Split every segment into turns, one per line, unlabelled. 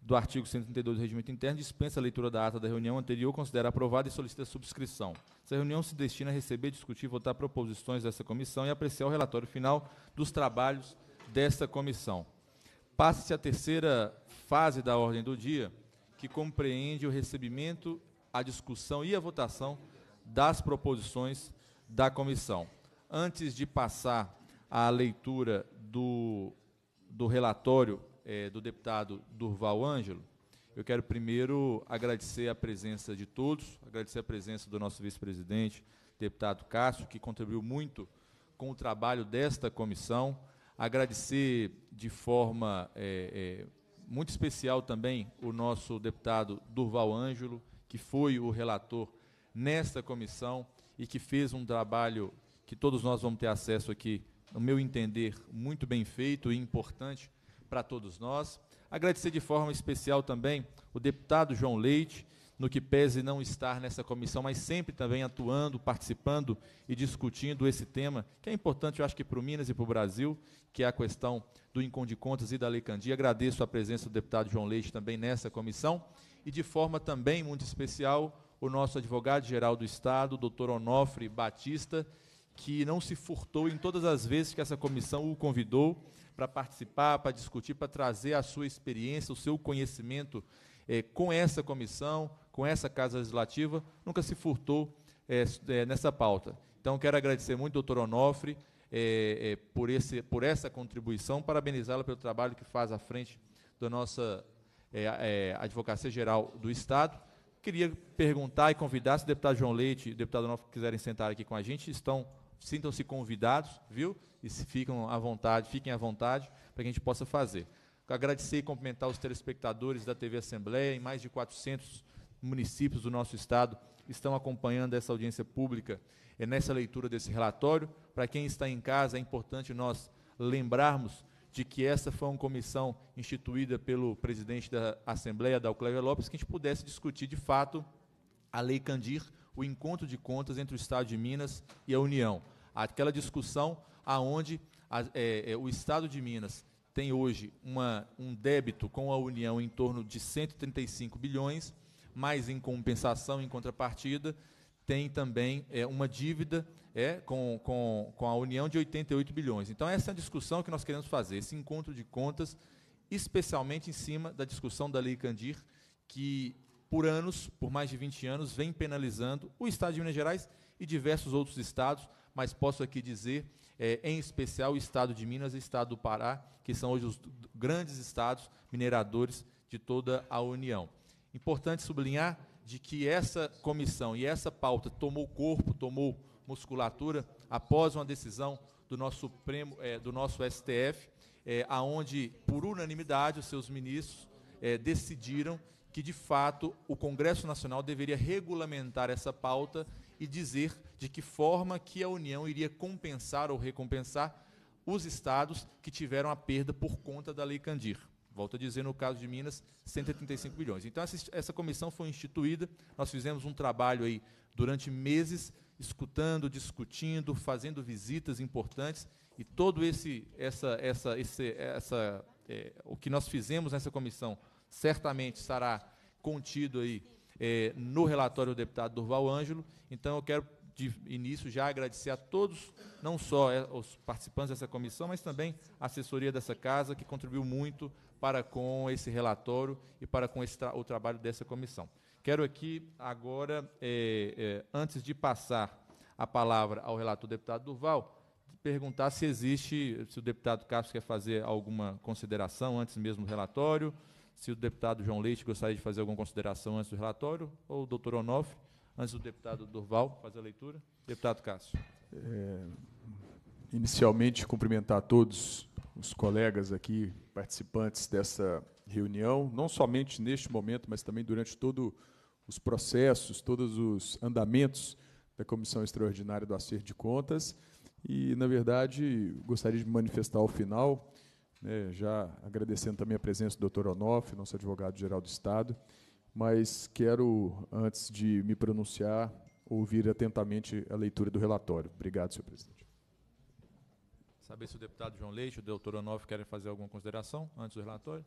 do artigo 132 do Regimento Interno, dispensa a leitura da ata da reunião anterior, considera aprovada e solicita subscrição. Essa reunião se destina a receber, discutir e votar proposições dessa comissão e apreciar o relatório final dos trabalhos desta comissão. Passa-se a terceira fase da ordem do dia, que compreende o recebimento, a discussão e a votação das proposições da comissão. Antes de passar à leitura do, do relatório é, do deputado Durval Ângelo, eu quero primeiro agradecer a presença de todos, agradecer a presença do nosso vice-presidente, deputado Cássio, que contribuiu muito com o trabalho desta comissão, agradecer de forma é, é, muito especial também o nosso deputado Durval Ângelo, que foi o relator nesta comissão e que fez um trabalho que todos nós vamos ter acesso aqui, no meu entender, muito bem feito e importante para todos nós. Agradecer de forma especial também o deputado João Leite, no que pese não estar nessa comissão, mas sempre também atuando, participando e discutindo esse tema, que é importante, eu acho que para o Minas e para o Brasil, que é a questão do encontro de Contas e da Lei Candia. Agradeço a presença do deputado João Leite também nessa comissão e de forma também muito especial o nosso advogado-geral do Estado, doutor Onofre Batista, que não se furtou em todas as vezes que essa comissão o convidou para participar, para discutir, para trazer a sua experiência, o seu conhecimento é, com essa comissão, com essa Casa Legislativa, nunca se furtou é, nessa pauta. Então, quero agradecer muito, doutor Onofre, é, por, esse, por essa contribuição, parabenizá-la pelo trabalho que faz à frente da nossa Advocacia Geral do Estado. Queria perguntar e convidar se o deputado João Leite e o deputado Onofre quiserem sentar aqui com a gente, estão sintam-se convidados, viu? E se ficam à vontade, fiquem à vontade para que a gente possa fazer. Agradecer e cumprimentar os telespectadores da TV Assembleia, em mais de 400 municípios do nosso estado estão acompanhando essa audiência pública e nessa leitura desse relatório. Para quem está em casa, é importante nós lembrarmos de que essa foi uma comissão instituída pelo presidente da Assembleia, Dalclévia Lopes, que a gente pudesse discutir de fato a Lei Candir, o encontro de contas entre o Estado de Minas e a União. Aquela discussão aonde é, é, o Estado de Minas tem hoje uma, um débito com a União em torno de 135 bilhões, mas em compensação, em contrapartida, tem também é, uma dívida é, com, com, com a União de 88 bilhões. Então, essa é a discussão que nós queremos fazer, esse encontro de contas, especialmente em cima da discussão da Lei Candir, que por anos, por mais de 20 anos, vem penalizando o Estado de Minas Gerais e diversos outros estados, mas posso aqui dizer, é, em especial, o Estado de Minas e o Estado do Pará, que são hoje os grandes estados mineradores de toda a União. Importante sublinhar de que essa comissão e essa pauta tomou corpo, tomou musculatura após uma decisão do nosso Supremo, é, do nosso STF, é, aonde por unanimidade os seus ministros é, decidiram que, de fato, o Congresso Nacional deveria regulamentar essa pauta e dizer de que forma que a União iria compensar ou recompensar os estados que tiveram a perda por conta da Lei Candir. Volto a dizer, no caso de Minas, 135 bilhões. Então, essa, essa comissão foi instituída, nós fizemos um trabalho aí durante meses, escutando, discutindo, fazendo visitas importantes, e todo esse, essa, essa, esse, essa, é, o que nós fizemos nessa comissão certamente estará contido aí é, no relatório do deputado Durval Ângelo. Então, eu quero, de início, já agradecer a todos, não só é, os participantes dessa comissão, mas também a assessoria dessa casa, que contribuiu muito para com esse relatório e para com tra o trabalho dessa comissão. Quero aqui, agora, é, é, antes de passar a palavra ao relator deputado Durval, perguntar se existe, se o deputado Castro quer fazer alguma consideração antes mesmo do relatório. Se o deputado João Leite gostaria de fazer alguma consideração antes do relatório, ou o doutor Onofre, antes do deputado Durval fazer a leitura. Deputado Cássio.
É, inicialmente, cumprimentar todos os colegas aqui, participantes dessa reunião, não somente neste momento, mas também durante todos os processos, todos os andamentos da Comissão Extraordinária do Acerto de Contas. E, na verdade, gostaria de manifestar ao final né, já agradecendo também a presença do Dr. Onoff, nosso advogado-geral do Estado, mas quero, antes de me pronunciar, ouvir atentamente a leitura do relatório. Obrigado, senhor presidente.
Saber se o deputado João Leite e o doutor Onoff querem fazer alguma consideração antes do relatório.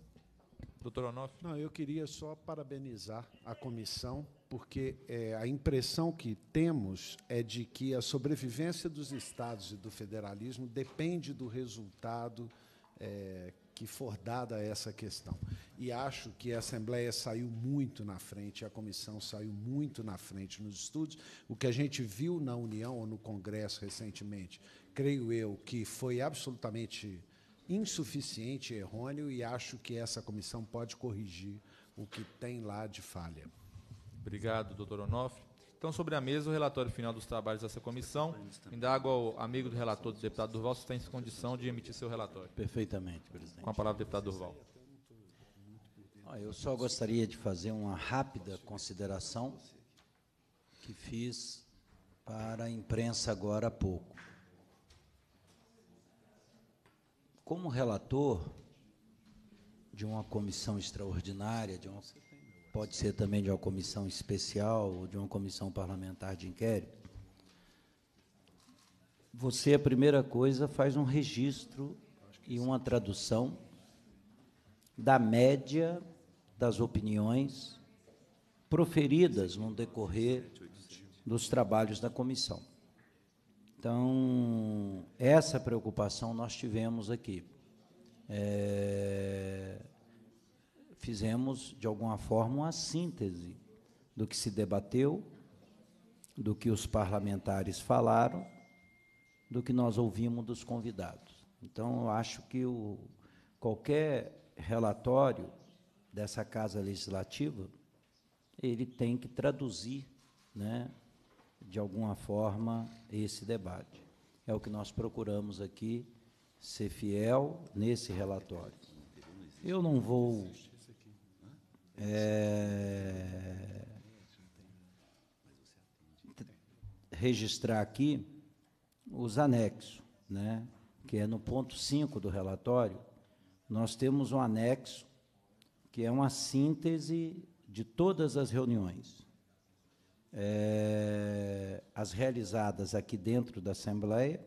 Doutor Onoff?
Não, eu queria só parabenizar a comissão, porque é, a impressão
que temos é de que a sobrevivência dos estados e do federalismo
depende do resultado é, que for dada essa questão. E acho que a Assembleia saiu muito na frente, a comissão saiu muito na frente nos estudos. O que a gente viu na União ou no Congresso recentemente, creio eu, que foi absolutamente insuficiente, errôneo, e acho que essa comissão pode corrigir o que tem lá de falha.
Obrigado, doutor Onofre. Estão sobre a mesa o relatório final dos trabalhos dessa comissão. Indago ao amigo do relator, do deputado Durval, se está em condição de emitir seu relatório.
Perfeitamente, presidente. Com a palavra, deputado Durval. Eu só gostaria de fazer uma rápida consideração que fiz para a imprensa agora há pouco. Como relator de uma comissão extraordinária, de uma pode ser também de uma comissão especial ou de uma comissão parlamentar de inquérito, você, a primeira coisa, faz um registro e uma tradução da média das opiniões proferidas no decorrer dos trabalhos da comissão. Então, essa preocupação nós tivemos aqui. É, fizemos, de alguma forma, uma síntese do que se debateu, do que os parlamentares falaram, do que nós ouvimos dos convidados. Então, eu acho que o, qualquer relatório dessa Casa Legislativa, ele tem que traduzir, né, de alguma forma, esse debate. É o que nós procuramos aqui, ser fiel nesse relatório. Eu não vou é... Registrar aqui os anexos, né? que é no ponto 5 do relatório, nós temos um anexo que é uma síntese de todas as reuniões, é, as realizadas aqui dentro da Assembleia,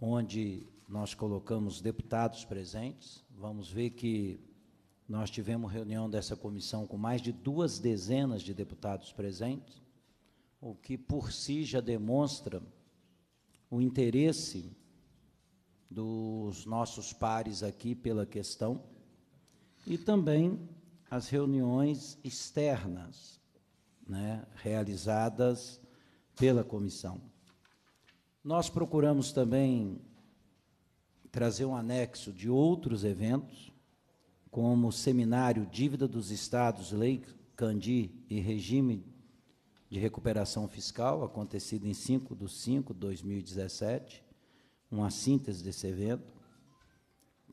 onde nós colocamos deputados presentes. Vamos ver que nós tivemos reunião dessa comissão com mais de duas dezenas de deputados presentes, o que por si já demonstra o interesse dos nossos pares aqui pela questão e também as reuniões externas né, realizadas pela comissão. Nós procuramos também trazer um anexo de outros eventos como seminário Dívida dos Estados, Lei Candi e Regime de Recuperação Fiscal, acontecido em 5 de 5 de 2017, uma síntese desse evento.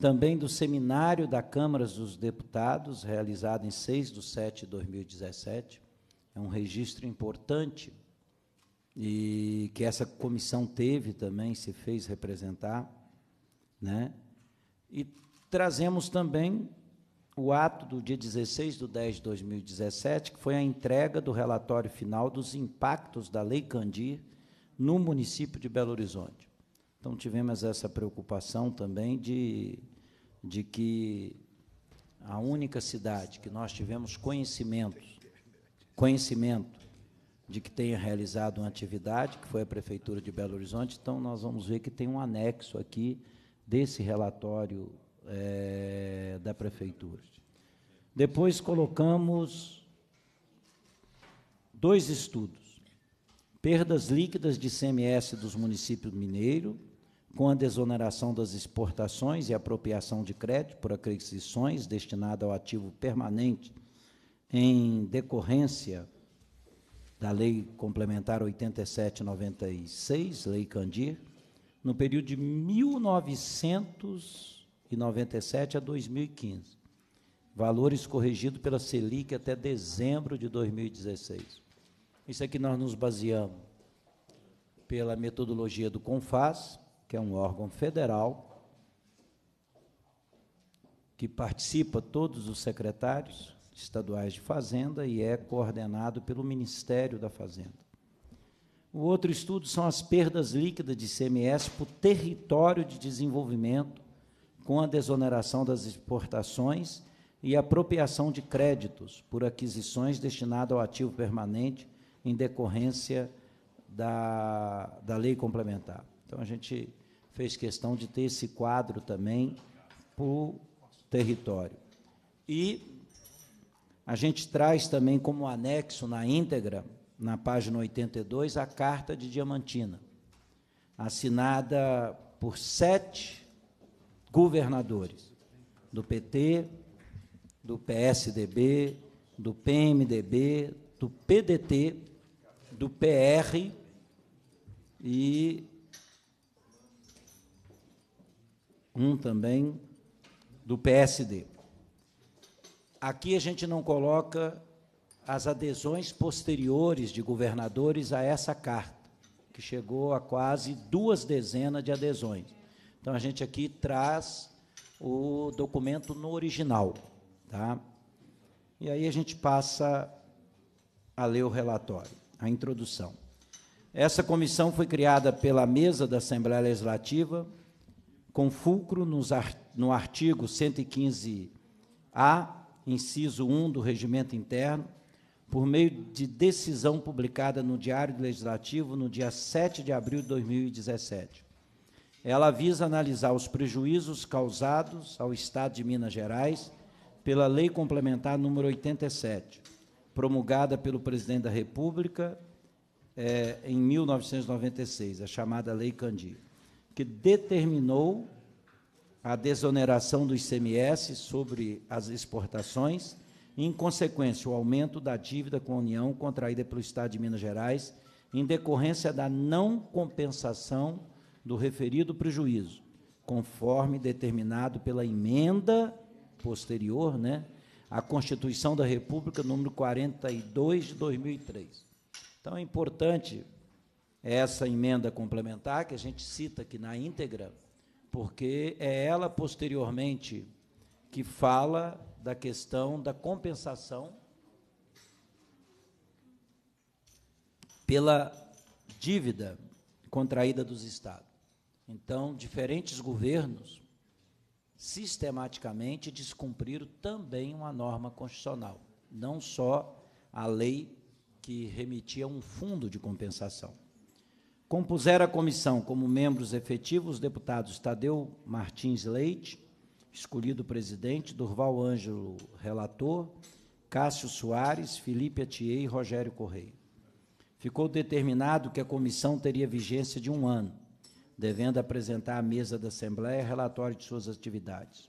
Também do Seminário da Câmara dos Deputados, realizado em 6 de 7 de 2017. É um registro importante e que essa comissão teve também, se fez representar. Né? E trazemos também o ato do dia 16 de 10 de 2017, que foi a entrega do relatório final dos impactos da Lei Candir no município de Belo Horizonte. Então, tivemos essa preocupação também de, de que a única cidade que nós tivemos conhecimento, conhecimento de que tenha realizado uma atividade, que foi a Prefeitura de Belo Horizonte, então nós vamos ver que tem um anexo aqui desse relatório é, prefeitura. Depois colocamos dois estudos: perdas líquidas de CMS dos municípios mineiros, com a desoneração das exportações e apropriação de crédito por aquisições destinada ao ativo permanente em decorrência da Lei Complementar 8796, Lei Candir, no período de 1900 a 2015. Valores corrigidos pela Selic até dezembro de 2016. Isso é que nós nos baseamos pela metodologia do CONFAS, que é um órgão federal que participa todos os secretários estaduais de Fazenda e é coordenado pelo Ministério da Fazenda. O outro estudo são as perdas líquidas de CMS por território de desenvolvimento com a desoneração das exportações e apropriação de créditos por aquisições destinadas ao ativo permanente em decorrência da, da lei complementar. Então, a gente fez questão de ter esse quadro também por território. E a gente traz também como anexo na íntegra, na página 82, a Carta de Diamantina, assinada por sete governadores do PT, do PSDB, do PMDB, do PDT, do PR e um também do PSD. Aqui a gente não coloca as adesões posteriores de governadores a essa carta, que chegou a quase duas dezenas de adesões. Então a gente aqui traz o documento no original, tá? E aí a gente passa a ler o relatório, a introdução. Essa comissão foi criada pela mesa da Assembleia Legislativa com fulcro nos, no artigo 115-A, inciso 1 do regimento interno, por meio de decisão publicada no Diário Legislativo no dia 7 de abril de 2017. Ela visa analisar os prejuízos causados ao Estado de Minas Gerais pela Lei Complementar número 87, promulgada pelo Presidente da República é, em 1996, a chamada Lei Candir, que determinou a desoneração do ICMS sobre as exportações e, em consequência, o aumento da dívida com a União contraída pelo Estado de Minas Gerais em decorrência da não compensação do referido prejuízo, conforme determinado pela emenda posterior, né, à Constituição da República, número 42 de 2003. Então é importante essa emenda complementar que a gente cita aqui na íntegra, porque é ela posteriormente que fala da questão da compensação pela dívida contraída dos estados. Então, diferentes governos sistematicamente descumpriram também uma norma constitucional, não só a lei que remitia um fundo de compensação. Compuseram a comissão como membros efetivos os deputados Tadeu Martins Leite, escolhido presidente, Durval Ângelo, relator, Cássio Soares, Felipe Atier e Rogério Correia. Ficou determinado que a comissão teria vigência de um ano devendo apresentar à mesa da Assembleia relatório de suas atividades.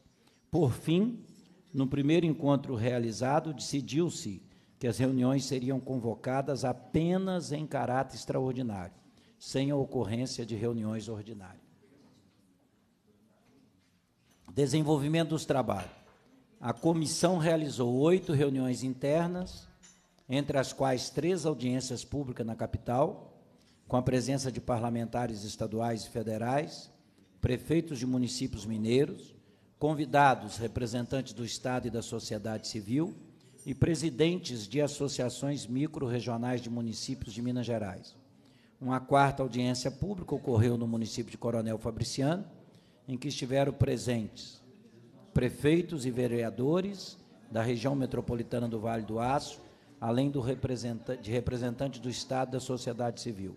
Por fim, no primeiro encontro realizado, decidiu-se que as reuniões seriam convocadas apenas em caráter extraordinário, sem a ocorrência de reuniões ordinárias. Desenvolvimento dos trabalhos. A comissão realizou oito reuniões internas, entre as quais três audiências públicas na capital, com a presença de parlamentares estaduais e federais, prefeitos de municípios mineiros, convidados representantes do Estado e da sociedade civil e presidentes de associações micro-regionais de municípios de Minas Gerais. Uma quarta audiência pública ocorreu no município de Coronel Fabriciano, em que estiveram presentes prefeitos e vereadores da região metropolitana do Vale do Aço, além do representante, de representantes do Estado e da sociedade civil.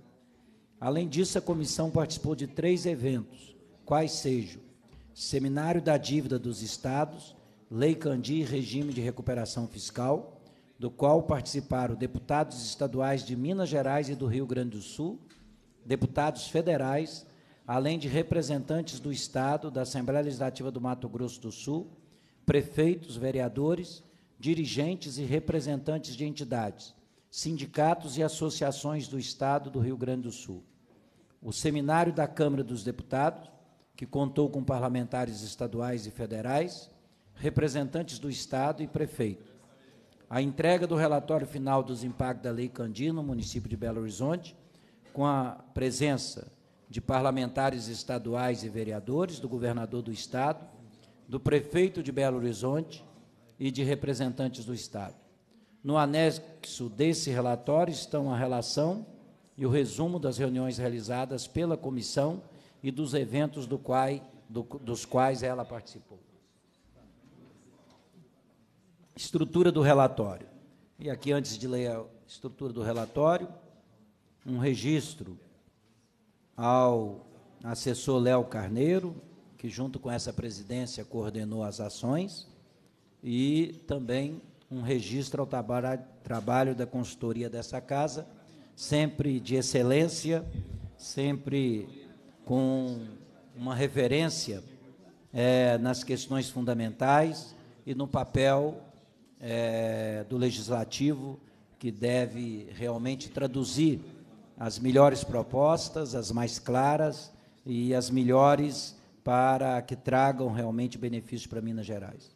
Além disso, a comissão participou de três eventos, quais sejam Seminário da Dívida dos Estados, Lei Candi e Regime de Recuperação Fiscal, do qual participaram deputados estaduais de Minas Gerais e do Rio Grande do Sul, deputados federais, além de representantes do Estado, da Assembleia Legislativa do Mato Grosso do Sul, prefeitos, vereadores, dirigentes e representantes de entidades, sindicatos e associações do Estado do Rio Grande do Sul o seminário da Câmara dos Deputados, que contou com parlamentares estaduais e federais, representantes do Estado e prefeito. A entrega do relatório final dos impactos da Lei Candino, no município de Belo Horizonte, com a presença de parlamentares estaduais e vereadores, do governador do Estado, do prefeito de Belo Horizonte e de representantes do Estado. No anexo desse relatório estão a relação e o resumo das reuniões realizadas pela comissão e dos eventos do do, dos quais ela participou. Estrutura do relatório. E aqui, antes de ler a estrutura do relatório, um registro ao assessor Léo Carneiro, que, junto com essa presidência, coordenou as ações, e também um registro ao trabalho da consultoria dessa casa, sempre de excelência, sempre com uma referência é, nas questões fundamentais e no papel é, do legislativo, que deve realmente traduzir as melhores propostas, as mais claras e as melhores para que tragam realmente benefícios para Minas Gerais.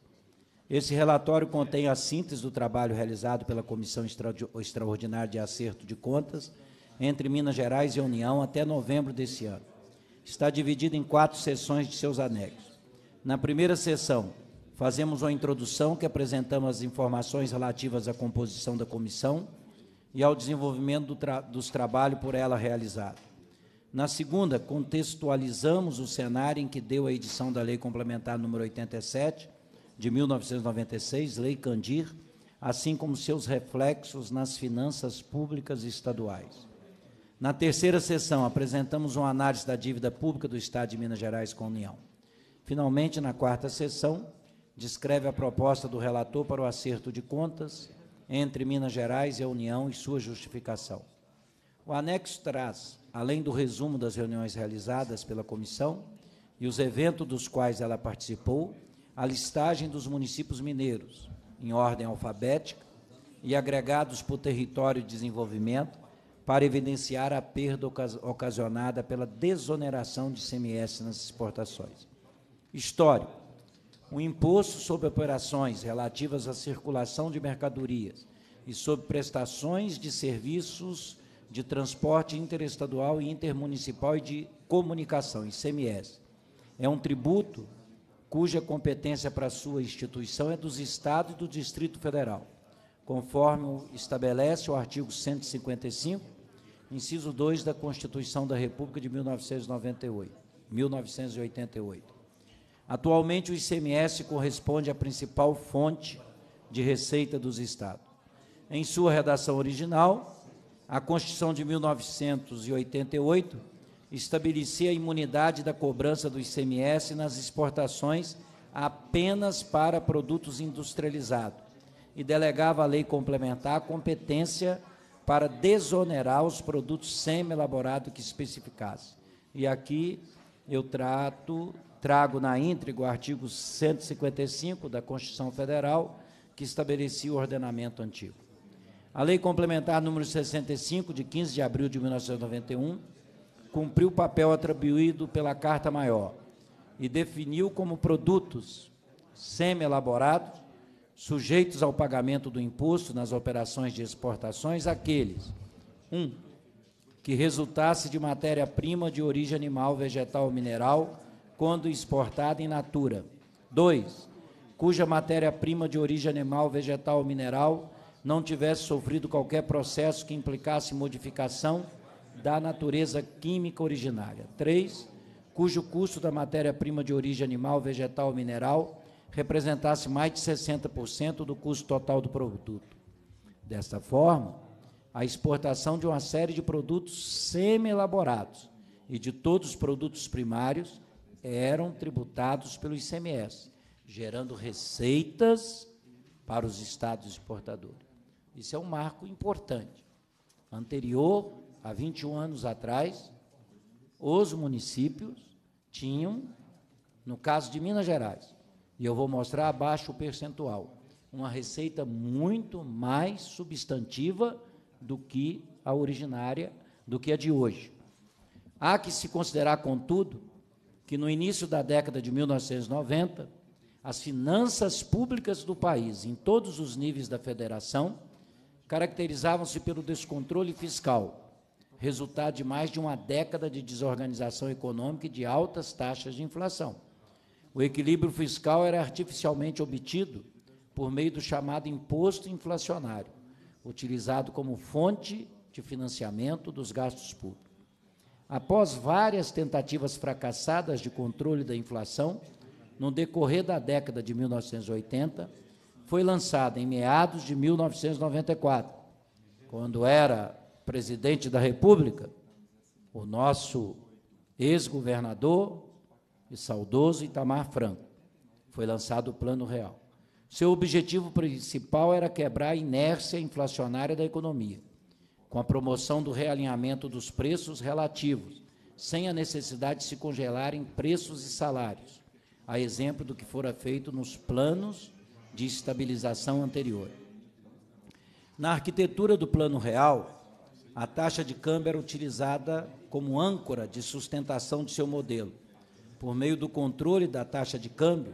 Esse relatório contém a síntese do trabalho realizado pela Comissão Extraordinária de Acerto de Contas entre Minas Gerais e União até novembro desse ano. Está dividido em quatro sessões de seus anexos. Na primeira sessão, fazemos uma introdução que apresentamos as informações relativas à composição da comissão e ao desenvolvimento do tra dos trabalhos por ela realizados. Na segunda, contextualizamos o cenário em que deu a edição da Lei Complementar número 87, de 1996, Lei Candir, assim como seus reflexos nas finanças públicas estaduais. Na terceira sessão, apresentamos uma análise da dívida pública do Estado de Minas Gerais com a União. Finalmente, na quarta sessão, descreve a proposta do relator para o acerto de contas entre Minas Gerais e a União e sua justificação. O anexo traz, além do resumo das reuniões realizadas pela comissão e os eventos dos quais ela participou, a listagem dos municípios mineiros, em ordem alfabética, e agregados por território de desenvolvimento, para evidenciar a perda ocasionada pela desoneração de CMS nas exportações. Histórico: o imposto sobre operações relativas à circulação de mercadorias e sobre prestações de serviços de transporte interestadual e intermunicipal e de comunicação, ICMS. É um tributo cuja competência para sua instituição é dos Estados e do Distrito Federal, conforme estabelece o artigo 155, inciso 2 da Constituição da República de 1998. 1988. Atualmente, o ICMS corresponde à principal fonte de receita dos Estados. Em sua redação original, a Constituição de 1988 estabelecer a imunidade da cobrança do ICMS nas exportações apenas para produtos industrializados e delegava à lei complementar a competência para desonerar os produtos semi-elaborados que especificasse. E aqui eu trato, trago na íntegra o artigo 155 da Constituição Federal, que estabelecia o ordenamento antigo. A Lei Complementar número 65, de 15 de abril de 1991, cumpriu o papel atribuído pela Carta Maior e definiu como produtos semi-elaborados, sujeitos ao pagamento do imposto nas operações de exportações, aqueles: 1. Um, que resultasse de matéria-prima de origem animal, vegetal ou mineral, quando exportada em natura. 2. Cuja matéria-prima de origem animal, vegetal ou mineral não tivesse sofrido qualquer processo que implicasse modificação da natureza química originária. 3. Cujo custo da matéria-prima de origem animal, vegetal ou mineral representasse mais de 60% do custo total do produto. Desta forma, a exportação de uma série de produtos semi-elaborados e de todos os produtos primários eram tributados pelo ICMS, gerando receitas para os estados exportadores. Isso é um marco importante, anterior há 21 anos atrás, os municípios tinham, no caso de Minas Gerais, e eu vou mostrar abaixo o percentual, uma receita muito mais substantiva do que a originária, do que a de hoje. Há que se considerar, contudo, que no início da década de 1990, as finanças públicas do país, em todos os níveis da federação, caracterizavam-se pelo descontrole fiscal resultado de mais de uma década de desorganização econômica e de altas taxas de inflação. O equilíbrio fiscal era artificialmente obtido por meio do chamado imposto inflacionário, utilizado como fonte de financiamento dos gastos públicos. Após várias tentativas fracassadas de controle da inflação, no decorrer da década de 1980, foi lançada em meados de 1994, quando era presidente da República, o nosso ex-governador e saudoso Itamar Franco. Foi lançado o Plano Real. Seu objetivo principal era quebrar a inércia inflacionária da economia, com a promoção do realinhamento dos preços relativos, sem a necessidade de se congelarem preços e salários, a exemplo do que fora feito nos planos de estabilização anterior. Na arquitetura do Plano Real, a taxa de câmbio era utilizada como âncora de sustentação de seu modelo. Por meio do controle da taxa de câmbio,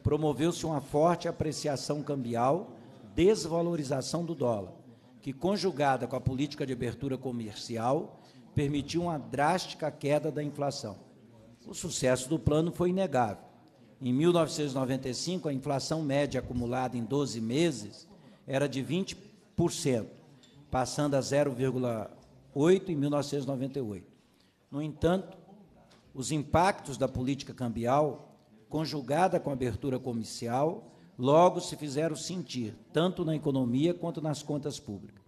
promoveu-se uma forte apreciação cambial, desvalorização do dólar, que, conjugada com a política de abertura comercial, permitiu uma drástica queda da inflação. O sucesso do plano foi inegável. Em 1995, a inflação média acumulada em 12 meses era de 20% passando a 0,8 em 1998. No entanto, os impactos da política cambial, conjugada com a abertura comercial, logo se fizeram sentir, tanto na economia quanto nas contas públicas.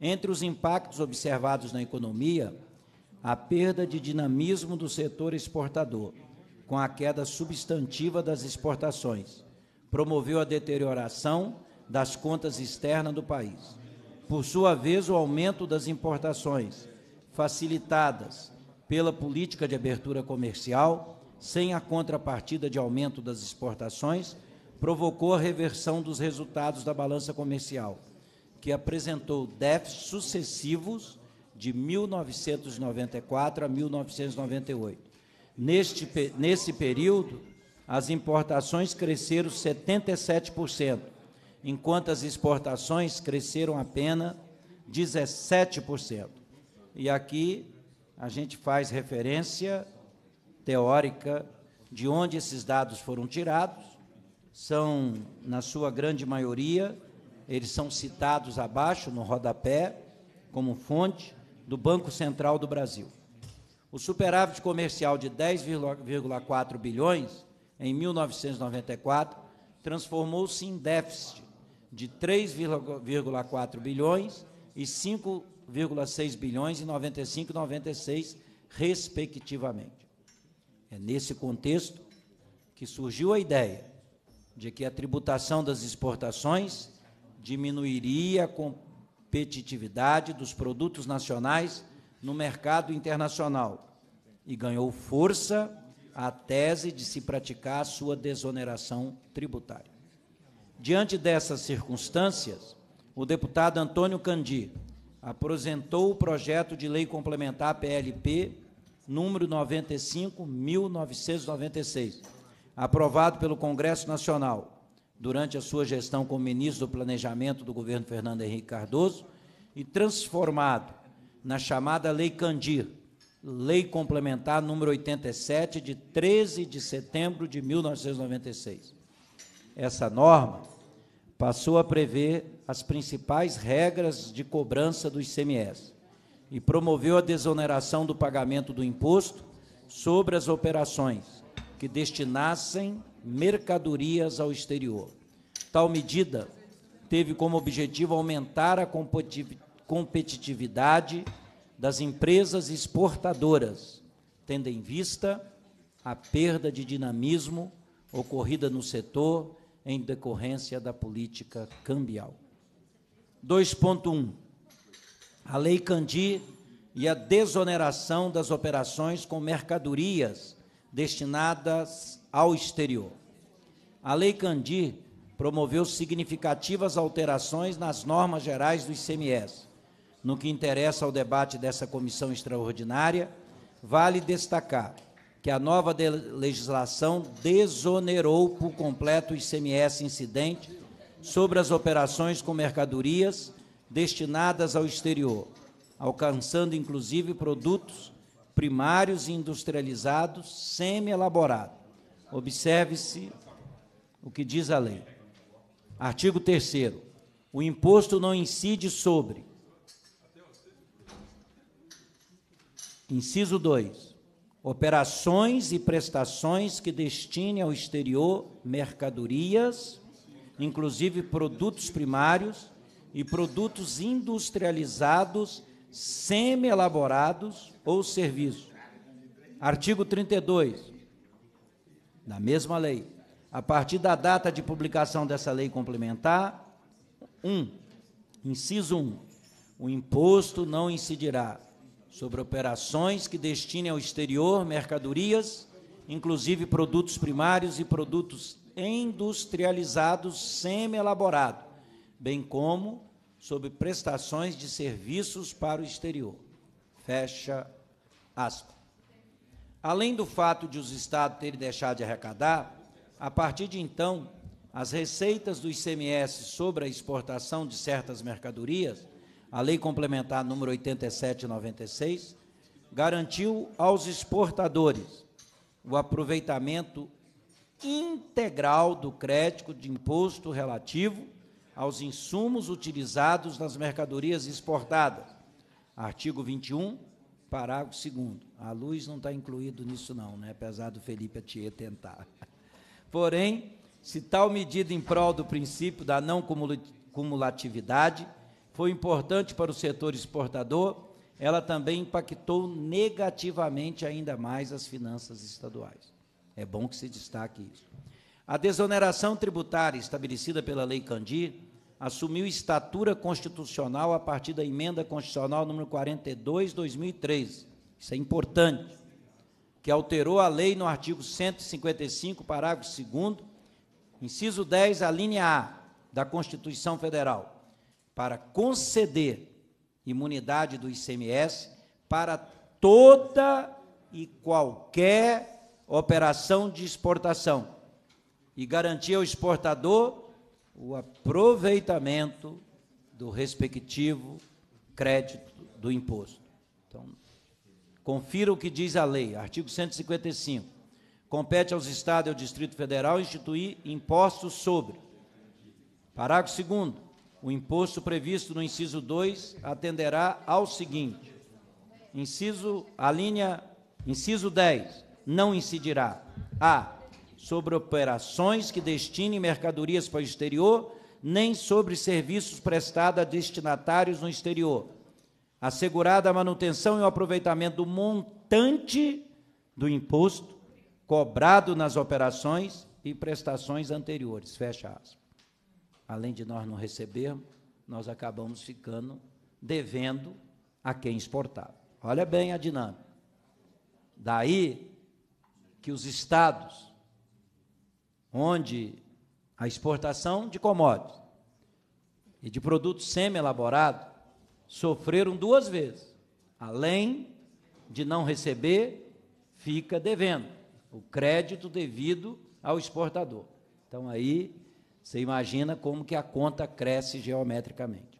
Entre os impactos observados na economia, a perda de dinamismo do setor exportador, com a queda substantiva das exportações, promoveu a deterioração das contas externas do país. Por sua vez, o aumento das importações, facilitadas pela política de abertura comercial, sem a contrapartida de aumento das exportações, provocou a reversão dos resultados da balança comercial, que apresentou déficits sucessivos de 1994 a 1998. Neste, nesse período, as importações cresceram 77%, enquanto as exportações cresceram apenas 17%. E aqui a gente faz referência teórica de onde esses dados foram tirados, são, na sua grande maioria, eles são citados abaixo, no rodapé, como fonte do Banco Central do Brasil. O superávit comercial de 10,4 bilhões em 1994 transformou-se em déficit de 3,4 bilhões e 5,6 bilhões em 95 e 96, respectivamente. É nesse contexto que surgiu a ideia de que a tributação das exportações diminuiria a competitividade dos produtos nacionais no mercado internacional e ganhou força a tese de se praticar sua desoneração tributária. Diante dessas circunstâncias, o deputado Antônio Candi apresentou o projeto de lei complementar PLP número 95.996, aprovado pelo Congresso Nacional durante a sua gestão como ministro do Planejamento do governo Fernando Henrique Cardoso e transformado na chamada Lei Candir, Lei Complementar número 87, de 13 de setembro de 1996. Essa norma passou a prever as principais regras de cobrança do ICMS e promoveu a desoneração do pagamento do imposto sobre as operações que destinassem mercadorias ao exterior. Tal medida teve como objetivo aumentar a competitividade das empresas exportadoras, tendo em vista a perda de dinamismo ocorrida no setor em decorrência da política cambial. 2.1. A Lei Candi e a desoneração das operações com mercadorias destinadas ao exterior. A Lei Candi promoveu significativas alterações nas normas gerais do ICMS. No que interessa ao debate dessa comissão extraordinária, vale destacar que a nova de legislação desonerou por completo o ICMS incidente sobre as operações com mercadorias destinadas ao exterior, alcançando inclusive produtos primários e industrializados semi-elaborados. Observe-se o que diz a lei. Artigo 3 O imposto não incide sobre Inciso 2 operações e prestações que destinem ao exterior mercadorias, inclusive produtos primários e produtos industrializados semi-elaborados ou serviços. Artigo 32 da mesma lei. A partir da data de publicação dessa lei complementar, 1. Um, inciso 1. Um, o imposto não incidirá sobre operações que destinem ao exterior mercadorias, inclusive produtos primários e produtos industrializados semi elaborados, bem como sobre prestações de serviços para o exterior. Fecha aspas. Além do fato de os estados terem deixado de arrecadar, a partir de então, as receitas do ICMS sobre a exportação de certas mercadorias a Lei Complementar número 8796, garantiu aos exportadores o aproveitamento integral do crédito de imposto relativo aos insumos utilizados nas mercadorias exportadas. Artigo 21, parágrafo 2 A luz não está incluído nisso não, né? apesar do Felipe Atier tentar. Porém, se tal medida em prol do princípio da não cumulatividade foi importante para o setor exportador, ela também impactou negativamente ainda mais as finanças estaduais. É bom que se destaque isso. A desoneração tributária estabelecida pela Lei Candir assumiu estatura constitucional a partir da emenda constitucional número 42 2013. Isso é importante. Que alterou a lei no artigo 155, parágrafo 2 inciso 10, a linha A da Constituição Federal para conceder imunidade do ICMS para toda e qualquer operação de exportação e garantir ao exportador o aproveitamento do respectivo crédito do imposto. Então, confira o que diz a lei, artigo 155. Compete aos estados e ao Distrito Federal instituir impostos sobre. Parágrafo 2 o imposto previsto no inciso 2 atenderá ao seguinte: inciso a linha inciso 10 não incidirá a sobre operações que destinem mercadorias para o exterior, nem sobre serviços prestados a destinatários no exterior. Assegurada a manutenção e o aproveitamento do montante do imposto cobrado nas operações e prestações anteriores. Fecha aspas além de nós não recebermos, nós acabamos ficando devendo a quem exportava. Olha bem a dinâmica. Daí que os estados onde a exportação de commodities e de produtos semi-elaborados sofreram duas vezes. Além de não receber, fica devendo o crédito devido ao exportador. Então aí você imagina como que a conta cresce geometricamente.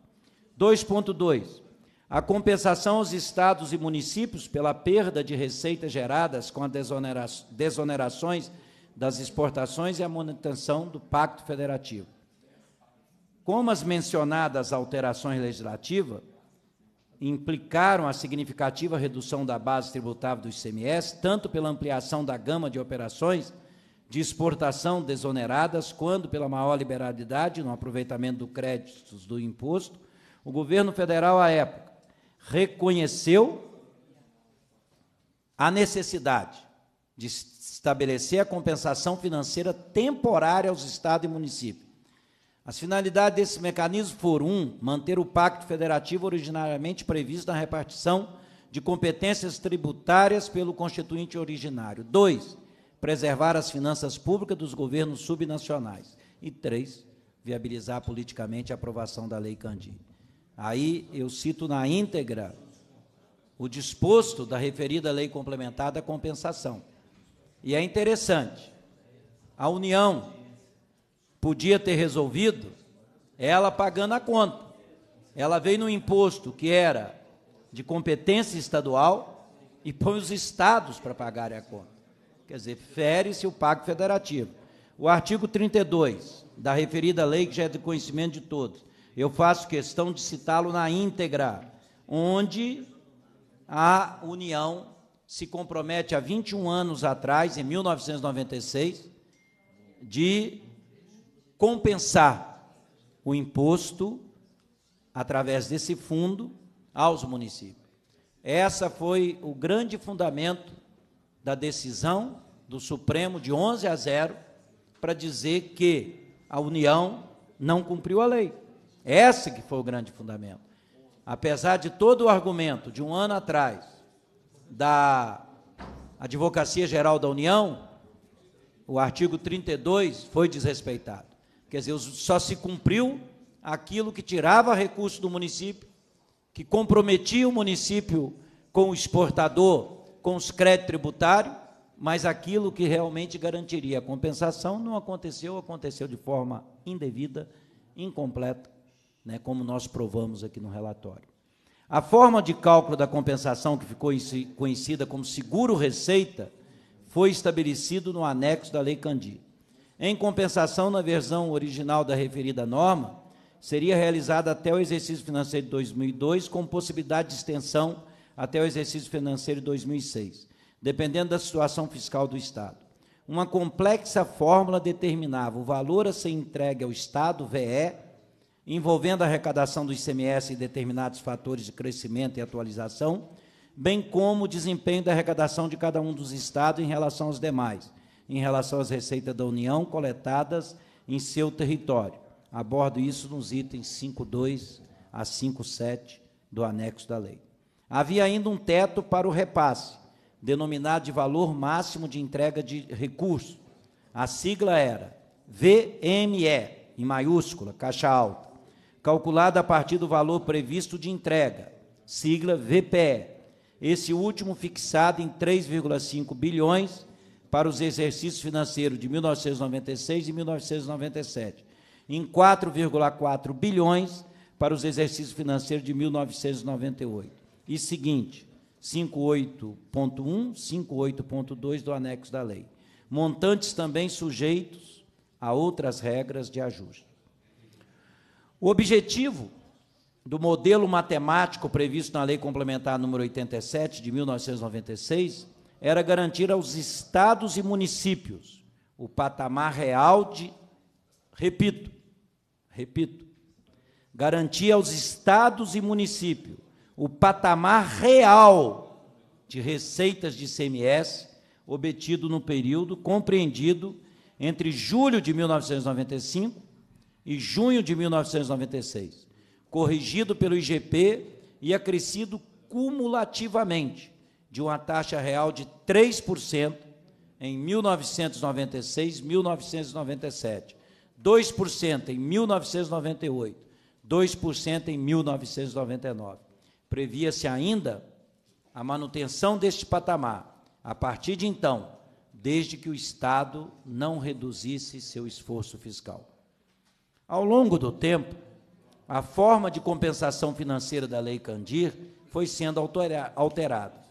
2.2. A compensação aos estados e municípios pela perda de receitas geradas com as desonera desonerações das exportações e a manutenção do Pacto Federativo. Como as mencionadas alterações legislativas implicaram a significativa redução da base tributável do ICMS, tanto pela ampliação da gama de operações de exportação desoneradas quando, pela maior liberalidade no aproveitamento do crédito do imposto, o governo federal, à época, reconheceu a necessidade de estabelecer a compensação financeira temporária aos estados e municípios. As finalidades desse mecanismo foram: um, manter o pacto federativo originariamente previsto na repartição de competências tributárias pelo constituinte originário; dois, preservar as finanças públicas dos governos subnacionais. E três, viabilizar politicamente a aprovação da Lei Candir. Aí eu cito na íntegra o disposto da referida lei complementar da compensação. E é interessante, a União podia ter resolvido ela pagando a conta. Ela veio no imposto que era de competência estadual e põe os estados para pagarem a conta quer dizer, fere-se o Pacto Federativo. O artigo 32 da referida lei, que já é de conhecimento de todos, eu faço questão de citá-lo na íntegra, onde a União se compromete há 21 anos atrás, em 1996, de compensar o imposto através desse fundo aos municípios. Essa foi o grande fundamento da decisão do Supremo de 11 a 0 para dizer que a União não cumpriu a lei. Esse que foi o grande fundamento. Apesar de todo o argumento de um ano atrás da Advocacia Geral da União, o artigo 32 foi desrespeitado. Quer dizer, só se cumpriu aquilo que tirava recurso do município, que comprometia o município com o exportador com os créditos tributários, mas aquilo que realmente garantiria a compensação não aconteceu, aconteceu de forma indevida, incompleta, né, como nós provamos aqui no relatório. A forma de cálculo da compensação, que ficou conhecida como seguro-receita, foi estabelecido no anexo da Lei Candir. Em compensação, na versão original da referida norma, seria realizada até o exercício financeiro de 2002, com possibilidade de extensão até o exercício financeiro de 2006, dependendo da situação fiscal do Estado. Uma complexa fórmula determinava o valor a ser entregue ao Estado, VE, envolvendo a arrecadação do ICMS e determinados fatores de crescimento e atualização, bem como o desempenho da arrecadação de cada um dos estados em relação aos demais, em relação às receitas da União coletadas em seu território. Abordo isso nos itens 5.2 a 5.7 do anexo da lei. Havia ainda um teto para o repasse, denominado de valor máximo de entrega de recurso. A sigla era VME, em maiúscula, caixa alta, calculada a partir do valor previsto de entrega, sigla VPE. Esse último fixado em 3,5 bilhões para os exercícios financeiros de 1996 e 1997, em 4,4 bilhões para os exercícios financeiros de 1998 e seguinte, 58.1, 58.2 do anexo da lei. Montantes também sujeitos a outras regras de ajuste. O objetivo do modelo matemático previsto na Lei Complementar número 87 de 1996 era garantir aos estados e municípios o patamar real de repito, repito, garantir aos estados e municípios o patamar real de receitas de CMS obtido no período compreendido entre julho de 1995 e junho de 1996, corrigido pelo IGP e acrescido cumulativamente de uma taxa real de 3% em 1996, 1997, 2% em 1998, 2% em 1999. Previa-se ainda a manutenção deste patamar a partir de então, desde que o Estado não reduzisse seu esforço fiscal. Ao longo do tempo, a forma de compensação financeira da Lei Candir foi sendo alterada.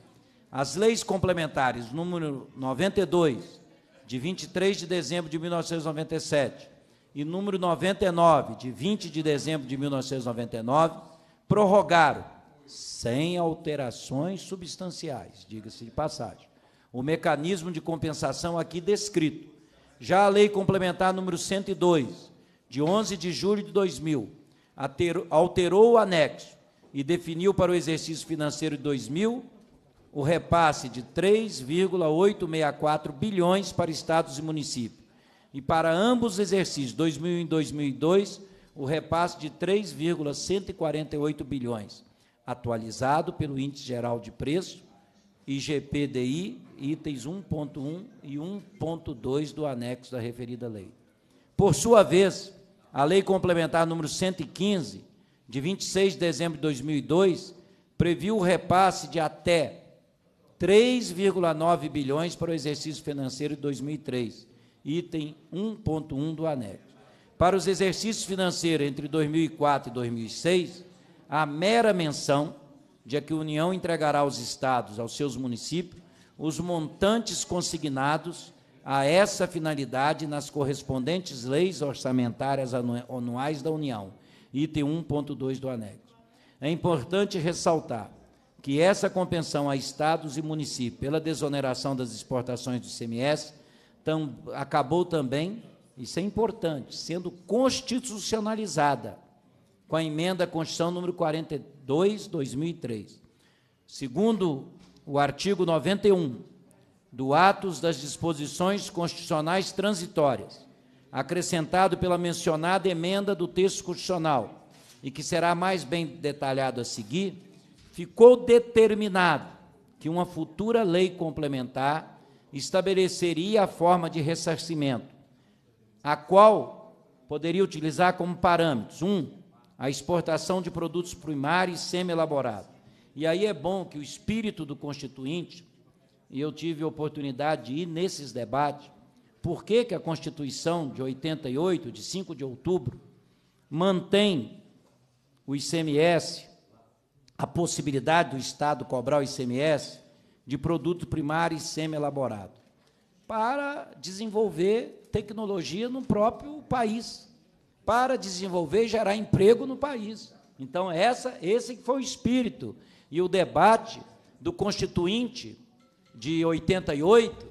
As leis complementares número 92, de 23 de dezembro de 1997, e número 99, de 20 de dezembro de 1999, prorrogaram sem alterações substanciais, diga-se de passagem. O mecanismo de compensação aqui descrito. Já a Lei Complementar número 102, de 11 de julho de 2000, alterou o anexo e definiu para o exercício financeiro de 2000 o repasse de 3,864 bilhões para estados e municípios. E para ambos os exercícios, 2001 e 2002, o repasse de 3,148 bilhões atualizado pelo Índice Geral de Preço, IGPDI, itens 1.1 e 1.2 do anexo da referida lei. Por sua vez, a Lei Complementar número 115, de 26 de dezembro de 2002, previu o repasse de até 3,9 bilhões para o exercício financeiro de 2003, item 1.1 do anexo. Para os exercícios financeiros entre 2004 e 2006, a mera menção de que a União entregará aos estados, aos seus municípios, os montantes consignados a essa finalidade nas correspondentes leis orçamentárias anuais da União, item 1.2 do anexo. É importante ressaltar que essa compensação a estados e municípios pela desoneração das exportações do ICMS tam, acabou também, isso é importante, sendo constitucionalizada com a emenda à Constituição número 42, 2003. Segundo o artigo 91 do Atos das Disposições Constitucionais Transitórias, acrescentado pela mencionada emenda do texto constitucional, e que será mais bem detalhado a seguir, ficou determinado que uma futura lei complementar estabeleceria a forma de ressarcimento, a qual poderia utilizar como parâmetros: um, a exportação de produtos primários semi-elaborados. E aí é bom que o espírito do constituinte, e eu tive a oportunidade de ir nesses debates, por que, que a Constituição de 88, de 5 de outubro, mantém o ICMS, a possibilidade do Estado cobrar o ICMS de produto primário e semi-elaborado, para desenvolver tecnologia no próprio país para desenvolver e gerar emprego no país. Então, essa, esse foi o espírito. E o debate do Constituinte de 88,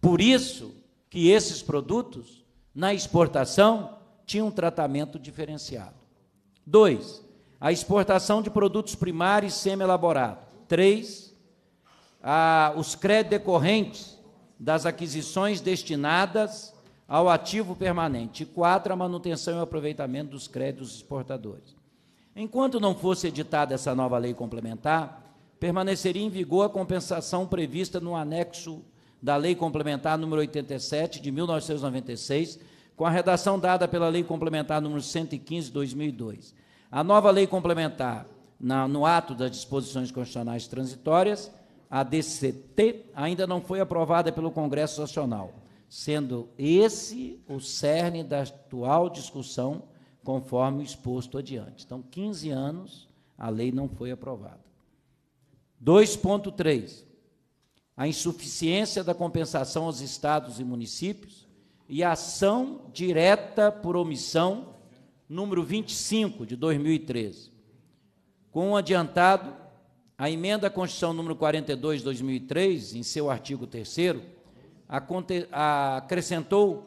por isso que esses produtos, na exportação, tinham um tratamento diferenciado. Dois, a exportação de produtos primários semi-elaborados. Três, a, os créditos decorrentes das aquisições destinadas ao ativo permanente. E quatro, a manutenção e aproveitamento dos créditos exportadores. Enquanto não fosse editada essa nova lei complementar, permaneceria em vigor a compensação prevista no anexo da Lei Complementar número 87 de 1996, com a redação dada pela Lei Complementar número 115 de 2002. A nova Lei Complementar, na, no ato das disposições constitucionais transitórias, a DCT, ainda não foi aprovada pelo Congresso Nacional sendo esse o cerne da atual discussão, conforme o exposto adiante. Então, 15 anos, a lei não foi aprovada. 2.3. A insuficiência da compensação aos estados e municípios e a ação direta por omissão, número 25 de 2013. Com um adiantado, a emenda à Constituição número 42 de 2003, em seu artigo 3 acrescentou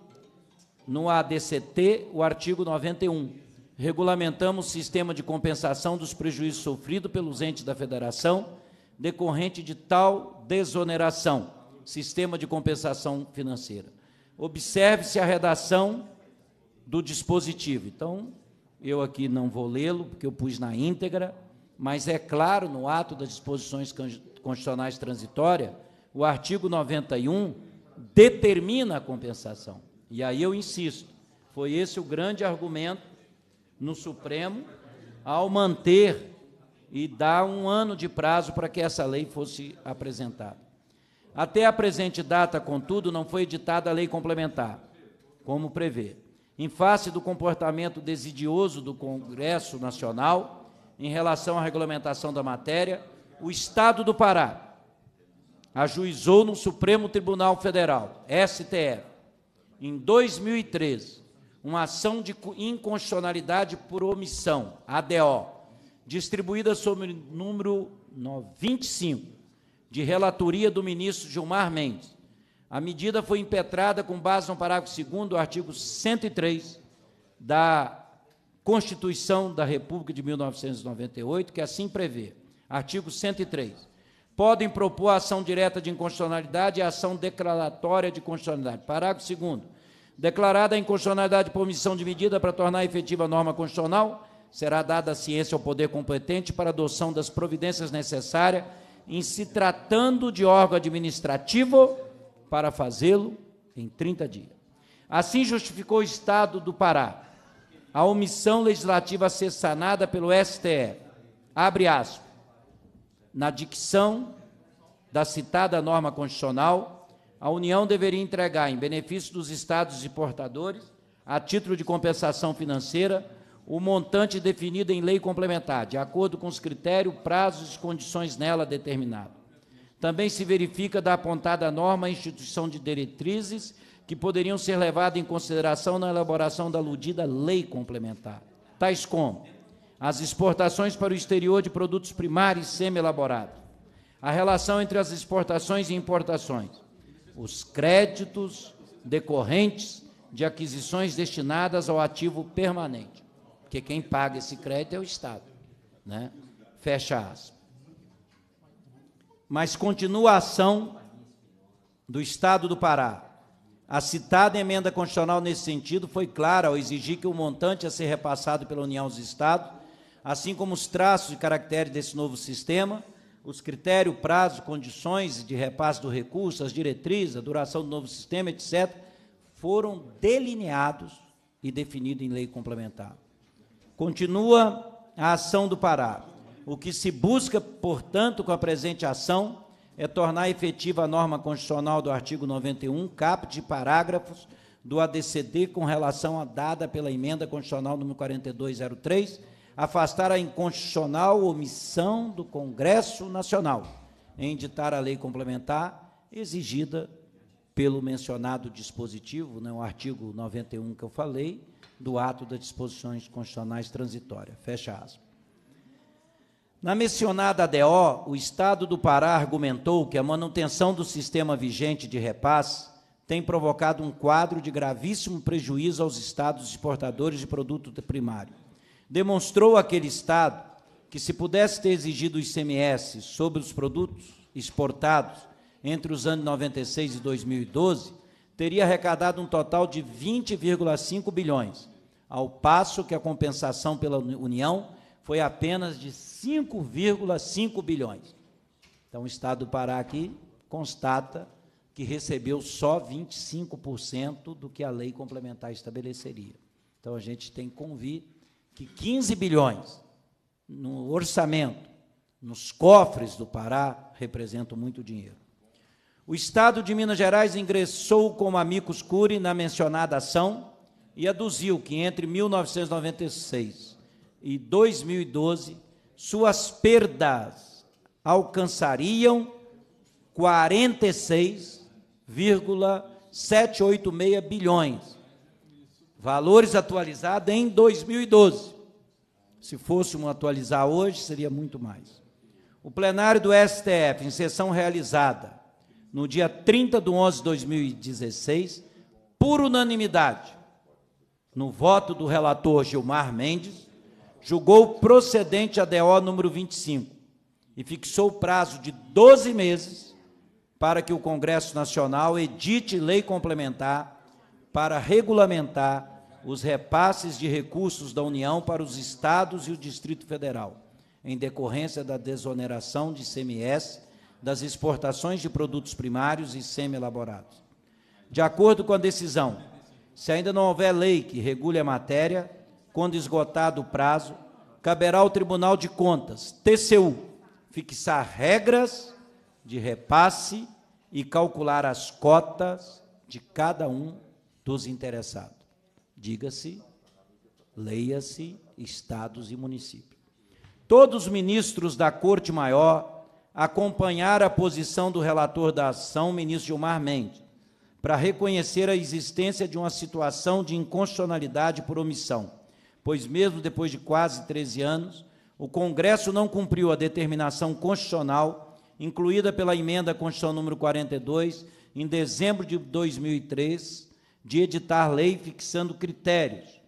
no ADCT o artigo 91. Regulamentamos o sistema de compensação dos prejuízos sofridos pelos entes da federação decorrente de tal desoneração, sistema de compensação financeira. Observe-se a redação do dispositivo. Então, eu aqui não vou lê-lo, porque eu pus na íntegra, mas é claro no ato das disposições constitucionais transitórias, o artigo 91 determina a compensação. E aí eu insisto, foi esse o grande argumento no Supremo ao manter e dar um ano de prazo para que essa lei fosse apresentada. Até a presente data, contudo, não foi editada a lei complementar, como prevê. Em face do comportamento desidioso do Congresso Nacional em relação à regulamentação da matéria, o Estado do Pará, ajuizou no Supremo Tribunal Federal, STF, em 2013, uma ação de inconstitucionalidade por omissão, ADO, distribuída sob o número 25, de relatoria do ministro Gilmar Mendes. A medida foi impetrada com base no parágrafo 2 do artigo 103 da Constituição da República de 1998, que assim prevê. Artigo 103 podem propor ação direta de inconstitucionalidade e ação declaratória de constitucionalidade. Parágrafo 2 Declarada a inconstitucionalidade por omissão de medida para tornar efetiva a norma constitucional, será dada a ciência ao poder competente para adoção das providências necessárias em se tratando de órgão administrativo para fazê-lo em 30 dias. Assim justificou o Estado do Pará a omissão legislativa a ser sanada pelo STF. Abre aspas na dicção da citada norma constitucional, a União deveria entregar, em benefício dos estados e portadores, a título de compensação financeira, o montante definido em lei complementar, de acordo com os critérios, prazos e condições nela determinados. Também se verifica da apontada norma a instituição de diretrizes que poderiam ser levadas em consideração na elaboração da aludida lei complementar, tais como as exportações para o exterior de produtos primários semi-elaborados, a relação entre as exportações e importações, os créditos decorrentes de aquisições destinadas ao ativo permanente, porque quem paga esse crédito é o Estado. Né? Fecha aspas. Mas continua a ação do Estado do Pará. A citada emenda constitucional nesse sentido foi clara ao exigir que o montante a ser repassado pela União aos Estados assim como os traços e caracteres desse novo sistema, os critérios, prazo, condições de repasse do recurso, as diretrizes, a duração do novo sistema, etc., foram delineados e definidos em lei complementar. Continua a ação do Pará. O que se busca, portanto, com a presente ação é tornar efetiva a norma constitucional do artigo 91, caput de parágrafos do ADCD com relação à dada pela emenda constitucional número 4203 afastar a inconstitucional omissão do Congresso Nacional em ditar a lei complementar exigida pelo mencionado dispositivo, né, o artigo 91 que eu falei, do ato das disposições constitucionais transitórias. Fecha aspas. Na mencionada ADO, o Estado do Pará argumentou que a manutenção do sistema vigente de repasse tem provocado um quadro de gravíssimo prejuízo aos estados exportadores de produto primário demonstrou aquele Estado que, se pudesse ter exigido o ICMS sobre os produtos exportados entre os anos 96 e 2012, teria arrecadado um total de 20,5 bilhões, ao passo que a compensação pela União foi apenas de 5,5 bilhões. Então, o Estado do Pará aqui constata que recebeu só 25% do que a lei complementar estabeleceria. Então, a gente tem que convir que 15 bilhões no orçamento, nos cofres do Pará, representam muito dinheiro. O Estado de Minas Gerais ingressou como amicus curi na mencionada ação e aduziu que entre 1996 e 2012 suas perdas alcançariam 46,786 bilhões, Valores atualizados em 2012. Se fôssemos atualizar hoje, seria muito mais. O plenário do STF, em sessão realizada no dia 30 de 11 de 2016, por unanimidade, no voto do relator Gilmar Mendes, julgou procedente a DO número 25 e fixou o prazo de 12 meses para que o Congresso Nacional edite lei complementar para regulamentar os repasses de recursos da União para os estados e o Distrito Federal, em decorrência da desoneração de CMS das exportações de produtos primários e semi-elaborados. De acordo com a decisão, se ainda não houver lei que regule a matéria, quando esgotado o prazo, caberá ao Tribunal de Contas, TCU, fixar regras de repasse e calcular as cotas de cada um dos interessados diga-se, leia-se estados e municípios. Todos os ministros da Corte Maior acompanharam a posição do relator da ação, ministro Gilmar Mendes, para reconhecer a existência de uma situação de inconstitucionalidade por omissão, pois mesmo depois de quase 13 anos, o Congresso não cumpriu a determinação constitucional incluída pela emenda à Constituição número 42 em dezembro de 2003, de editar lei fixando critérios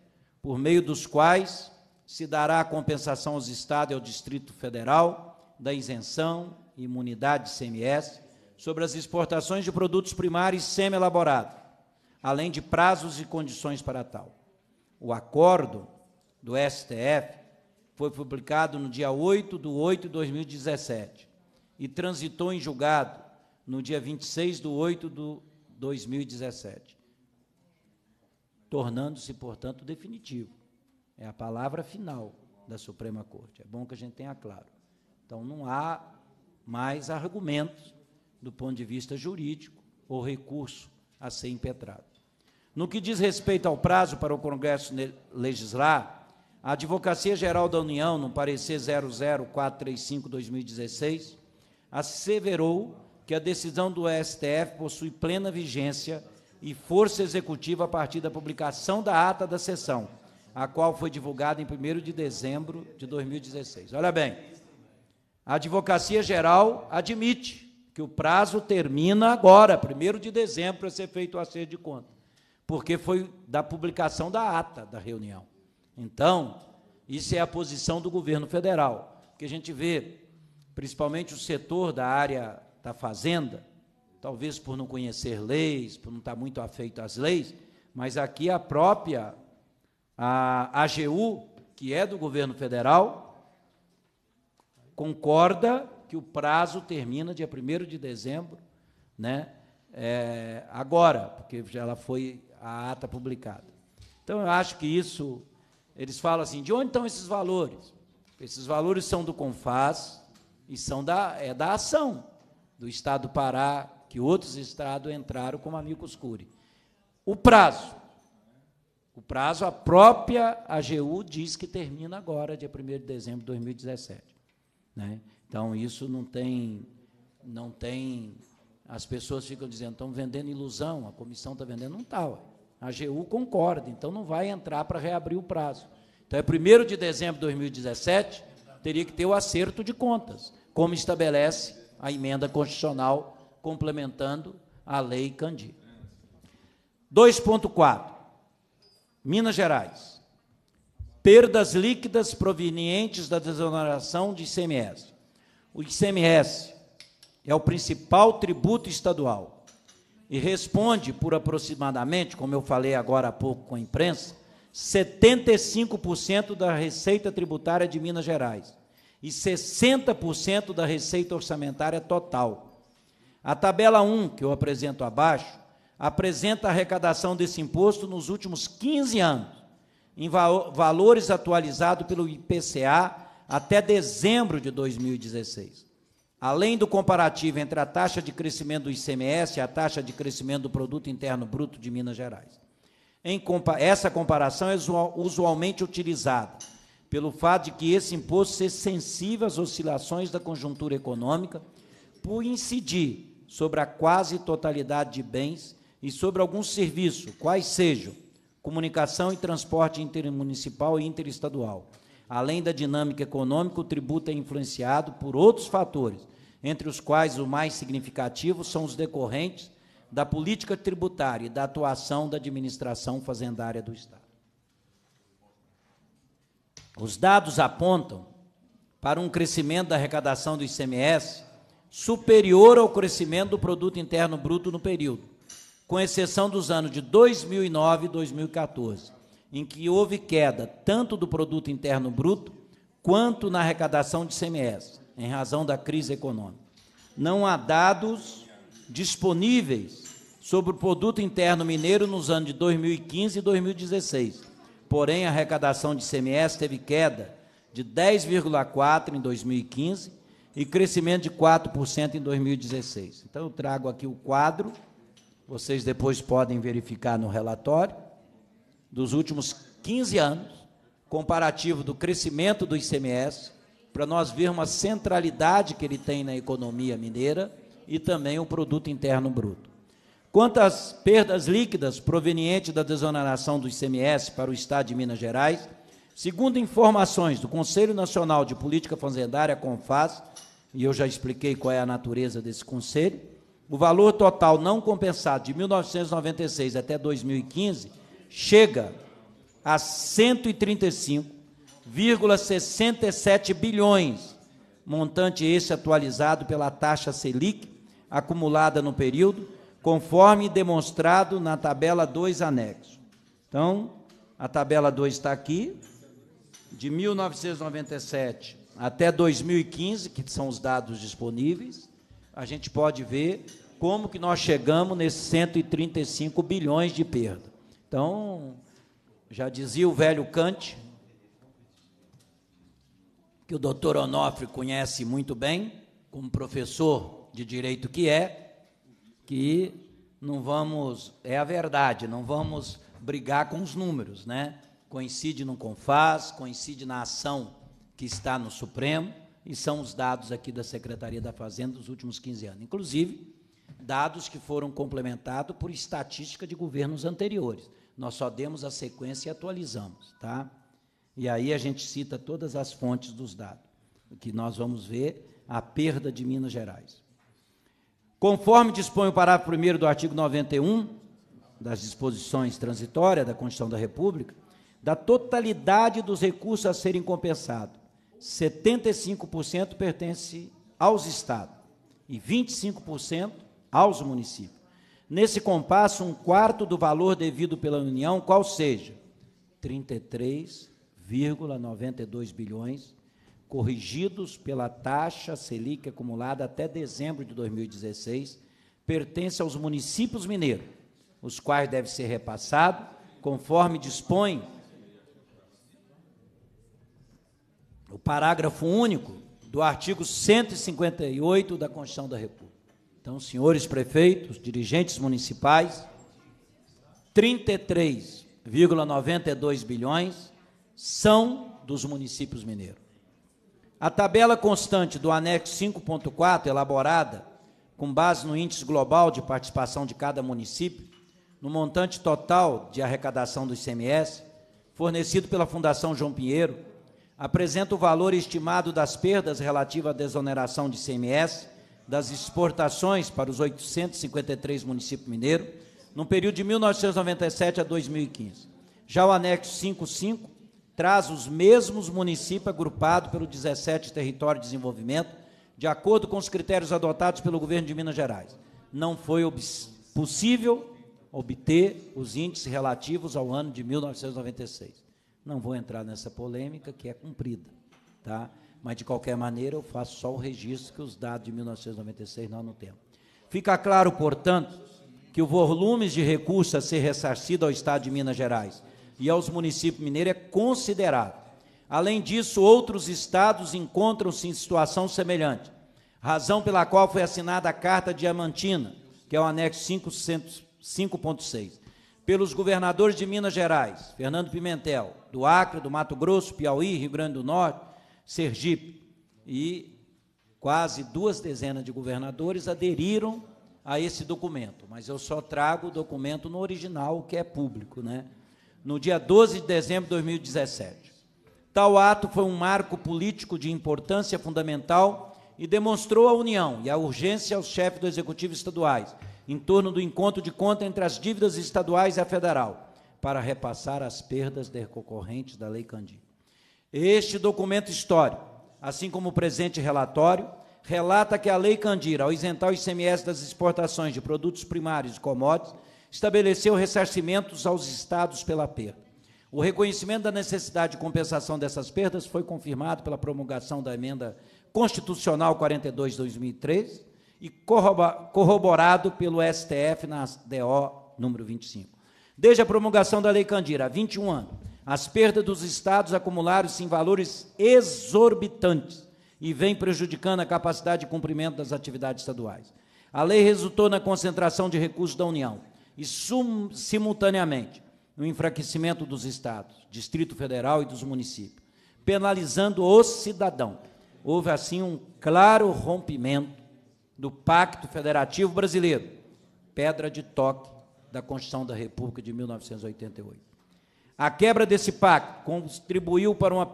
por meio dos quais se dará a compensação aos estados e ao Distrito Federal da isenção e imunidade de CMS sobre as exportações de produtos primários semi-elaborados, além de prazos e condições para tal. O acordo do STF foi publicado no dia 8 de 8 de 2017 e transitou em julgado no dia 26 de 8 de 2017 tornando-se, portanto, definitivo. É a palavra final da Suprema Corte. É bom que a gente tenha claro. Então, não há mais argumentos do ponto de vista jurídico ou recurso a ser impetrado. No que diz respeito ao prazo para o Congresso legislar, a Advocacia Geral da União, no parecer 00435-2016, asseverou que a decisão do STF possui plena vigência e força executiva a partir da publicação da ata da sessão, a qual foi divulgada em 1 de dezembro de 2016. Olha bem, a Advocacia Geral admite que o prazo termina agora, 1 de dezembro, para ser feito o acerto de conta, porque foi da publicação da ata da reunião. Então, isso é a posição do governo federal, que a gente vê, principalmente o setor da área da fazenda, talvez por não conhecer leis, por não estar muito afeito às leis, mas aqui a própria a AGU, que é do governo federal, concorda que o prazo termina dia 1 de dezembro, né? É, agora, porque já ela foi a ata publicada. Então, eu acho que isso. Eles falam assim: de onde estão esses valores? Esses valores são do CONFAS e são da, é da ação do Estado do Pará, que outros estados entraram como amigos curi. O prazo. O prazo, a própria AGU diz que termina agora, dia 1 de dezembro de 2017. Né? Então, isso não tem, não tem. As pessoas ficam dizendo, estão vendendo ilusão, a comissão está vendendo. Não está. A AGU concorda, então não vai entrar para reabrir o prazo. Então, é 1 de dezembro de 2017, teria que ter o acerto de contas, como estabelece a emenda constitucional complementando a lei Candir. 2.4. Minas Gerais. Perdas líquidas provenientes da desoneração de ICMS. O ICMS é o principal tributo estadual e responde por aproximadamente, como eu falei agora há pouco com a imprensa, 75% da receita tributária de Minas Gerais e 60% da receita orçamentária total. A tabela 1, que eu apresento abaixo, apresenta a arrecadação desse imposto nos últimos 15 anos, em valores atualizados pelo IPCA até dezembro de 2016. Além do comparativo entre a taxa de crescimento do ICMS e a taxa de crescimento do Produto Interno Bruto de Minas Gerais. essa comparação é usualmente utilizada pelo fato de que esse imposto ser sensível às oscilações da conjuntura econômica, por incidir sobre a quase totalidade de bens e sobre alguns serviços, quais sejam comunicação e transporte intermunicipal e interestadual. Além da dinâmica econômica, o tributo é influenciado por outros fatores, entre os quais o mais significativo são os decorrentes da política tributária e da atuação da administração fazendária do Estado. Os dados apontam para um crescimento da arrecadação do ICMS superior ao crescimento do produto interno bruto no período, com exceção dos anos de 2009 e 2014, em que houve queda tanto do produto interno bruto quanto na arrecadação de CMS, em razão da crise econômica. Não há dados disponíveis sobre o produto interno mineiro nos anos de 2015 e 2016. Porém, a arrecadação de CMS teve queda de 10,4 em 2015 e crescimento de 4% em 2016. Então, eu trago aqui o quadro, vocês depois podem verificar no relatório, dos últimos 15 anos, comparativo do crescimento do ICMS, para nós vermos a centralidade que ele tem na economia mineira e também o produto interno bruto. Quanto às perdas líquidas provenientes da desoneração do ICMS para o Estado de Minas Gerais, Segundo informações do Conselho Nacional de Política Fazendária, CONFAS, e eu já expliquei qual é a natureza desse conselho, o valor total não compensado de 1996 até 2015 chega a 135,67 bilhões, montante esse atualizado pela taxa Selic acumulada no período, conforme demonstrado na tabela 2 anexo. Então, a tabela 2 está aqui, de 1997 até 2015, que são os dados disponíveis, a gente pode ver como que nós chegamos nesses 135 bilhões de perda. Então, já dizia o velho Kant, que o doutor Onofre conhece muito bem, como professor de direito que é, que não vamos, é a verdade, não vamos brigar com os números, né? coincide no CONFAS, coincide na ação que está no Supremo, e são os dados aqui da Secretaria da Fazenda dos últimos 15 anos. Inclusive, dados que foram complementados por estatística de governos anteriores. Nós só demos a sequência e atualizamos, tá? E aí a gente cita todas as fontes dos dados, que nós vamos ver a perda de Minas Gerais. Conforme dispõe o parágrafo 1 do artigo 91 das disposições transitórias da Constituição da República, da totalidade dos recursos a serem compensados, 75% pertence aos estados e 25% aos municípios. Nesse compasso, um quarto do valor devido pela União, qual seja 33,92 bilhões, corrigidos pela taxa Selic acumulada até dezembro de 2016, pertence aos municípios mineiros, os quais deve ser repassado conforme dispõe o parágrafo único do artigo 158 da Constituição da República. Então, senhores prefeitos, dirigentes municipais, 33,92 bilhões são dos municípios mineiros. A tabela constante do anexo 5.4, elaborada com base no índice global de participação de cada município, no montante total de arrecadação do ICMS, fornecido pela Fundação João Pinheiro, apresenta o valor estimado das perdas relativas à desoneração de CMS das exportações para os 853 municípios mineiros no período de 1997 a 2015. Já o anexo 55 traz os mesmos municípios agrupados pelo 17 território de desenvolvimento, de acordo com os critérios adotados pelo governo de Minas Gerais. Não foi possível obter os índices relativos ao ano de 1996. Não vou entrar nessa polêmica, que é cumprida. Tá? Mas, de qualquer maneira, eu faço só o registro que os dados de 1996 nós não temos. Fica claro, portanto, que o volume de recursos a ser ressarcido ao Estado de Minas Gerais e aos municípios mineiros é considerável. Além disso, outros estados encontram-se em situação semelhante, razão pela qual foi assinada a Carta Diamantina, que é o anexo 5.6 pelos governadores de Minas Gerais, Fernando Pimentel, do Acre, do Mato Grosso, Piauí, Rio Grande do Norte, Sergipe, e quase duas dezenas de governadores aderiram a esse documento, mas eu só trago o documento no original, que é público, né? No dia 12 de dezembro de 2017. Tal ato foi um marco político de importância fundamental e demonstrou a união e a urgência aos chefes do executivo estaduais em torno do encontro de conta entre as dívidas estaduais e a federal, para repassar as perdas decorrentes da Lei Candir. Este documento histórico, assim como o presente relatório, relata que a Lei Candir, ao isentar o ICMS das exportações de produtos primários e commodities, estabeleceu ressarcimentos aos estados pela perda. O reconhecimento da necessidade de compensação dessas perdas foi confirmado pela promulgação da emenda constitucional 42 de 2013, e corroborado pelo STF na DO número 25. Desde a promulgação da Lei Candira, há 21 anos, as perdas dos estados acumularam-se em valores exorbitantes e vêm prejudicando a capacidade de cumprimento das atividades estaduais. A lei resultou na concentração de recursos da União e, simultaneamente, no enfraquecimento dos estados, Distrito Federal e dos municípios, penalizando o cidadão. Houve, assim, um claro rompimento do Pacto Federativo Brasileiro, pedra de toque da Constituição da República de 1988. A quebra desse pacto contribuiu para uma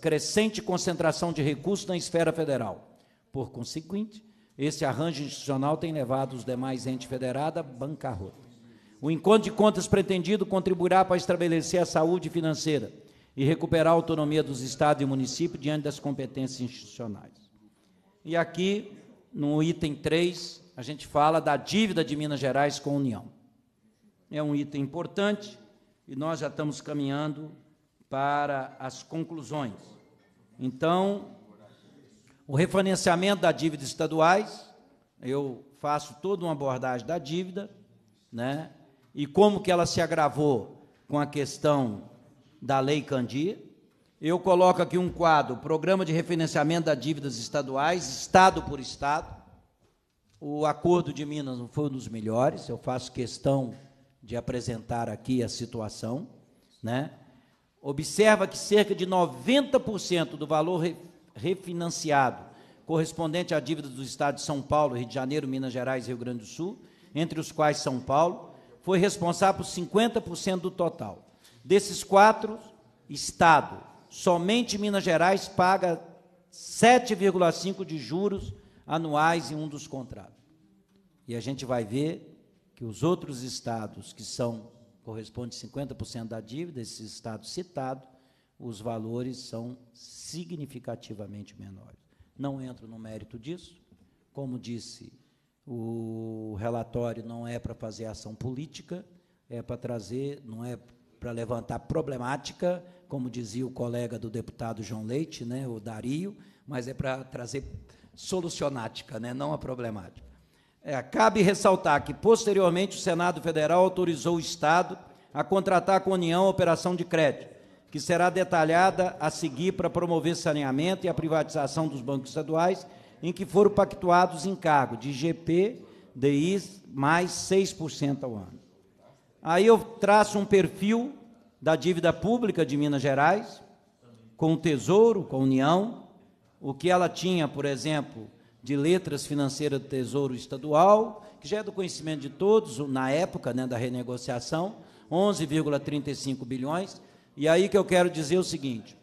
crescente concentração de recursos na esfera federal. Por conseguinte, esse arranjo institucional tem levado os demais entes federados à bancarrota. O encontro de contas pretendido contribuirá para estabelecer a saúde financeira e recuperar a autonomia dos estados e municípios diante das competências institucionais. E aqui no item 3, a gente fala da dívida de Minas Gerais com a União. É um item importante e nós já estamos caminhando para as conclusões. Então, o refinanciamento da dívida estaduais, eu faço toda uma abordagem da dívida, né? E como que ela se agravou com a questão da Lei Candir, eu coloco aqui um quadro: Programa de Refinanciamento das Dívidas Estaduais, Estado por Estado. O acordo de Minas não foi um dos melhores, eu faço questão de apresentar aqui a situação. Né? Observa que cerca de 90% do valor refinanciado correspondente à dívida dos estados de São Paulo, Rio de Janeiro, Minas Gerais e Rio Grande do Sul, entre os quais São Paulo, foi responsável por 50% do total. Desses quatro, Estado somente Minas Gerais paga 7,5% de juros anuais em um dos contratos. E a gente vai ver que os outros estados, que são corresponde 50% da dívida, esses estados citados, os valores são significativamente menores. Não entro no mérito disso. Como disse, o relatório não é para fazer ação política, é para trazer, não é para levantar problemática, como dizia o colega do deputado João Leite, né, o Dario, mas é para trazer solucionática, né, não a problemática. É, cabe ressaltar que, posteriormente, o Senado Federal autorizou o Estado a contratar com a União a operação de crédito, que será detalhada a seguir para promover saneamento e a privatização dos bancos estaduais, em que foram pactuados encargos de GP, DI, mais 6% ao ano. Aí eu traço um perfil da dívida pública de Minas Gerais, com o Tesouro, com a União, o que ela tinha, por exemplo, de letras financeiras do Tesouro Estadual, que já é do conhecimento de todos, na época né, da renegociação, 11,35 bilhões. E aí que eu quero dizer o seguinte: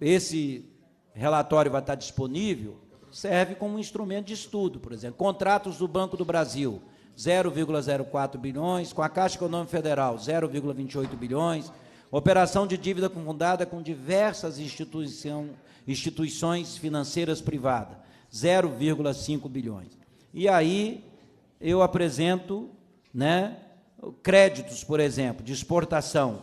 esse relatório vai estar disponível, serve como um instrumento de estudo, por exemplo, contratos do Banco do Brasil. 0,04 bilhões, com a Caixa Econômica Federal 0,28 bilhões, operação de dívida confundada com diversas instituição, instituições financeiras privadas, 0,5 bilhões. E aí eu apresento né, créditos, por exemplo, de exportação.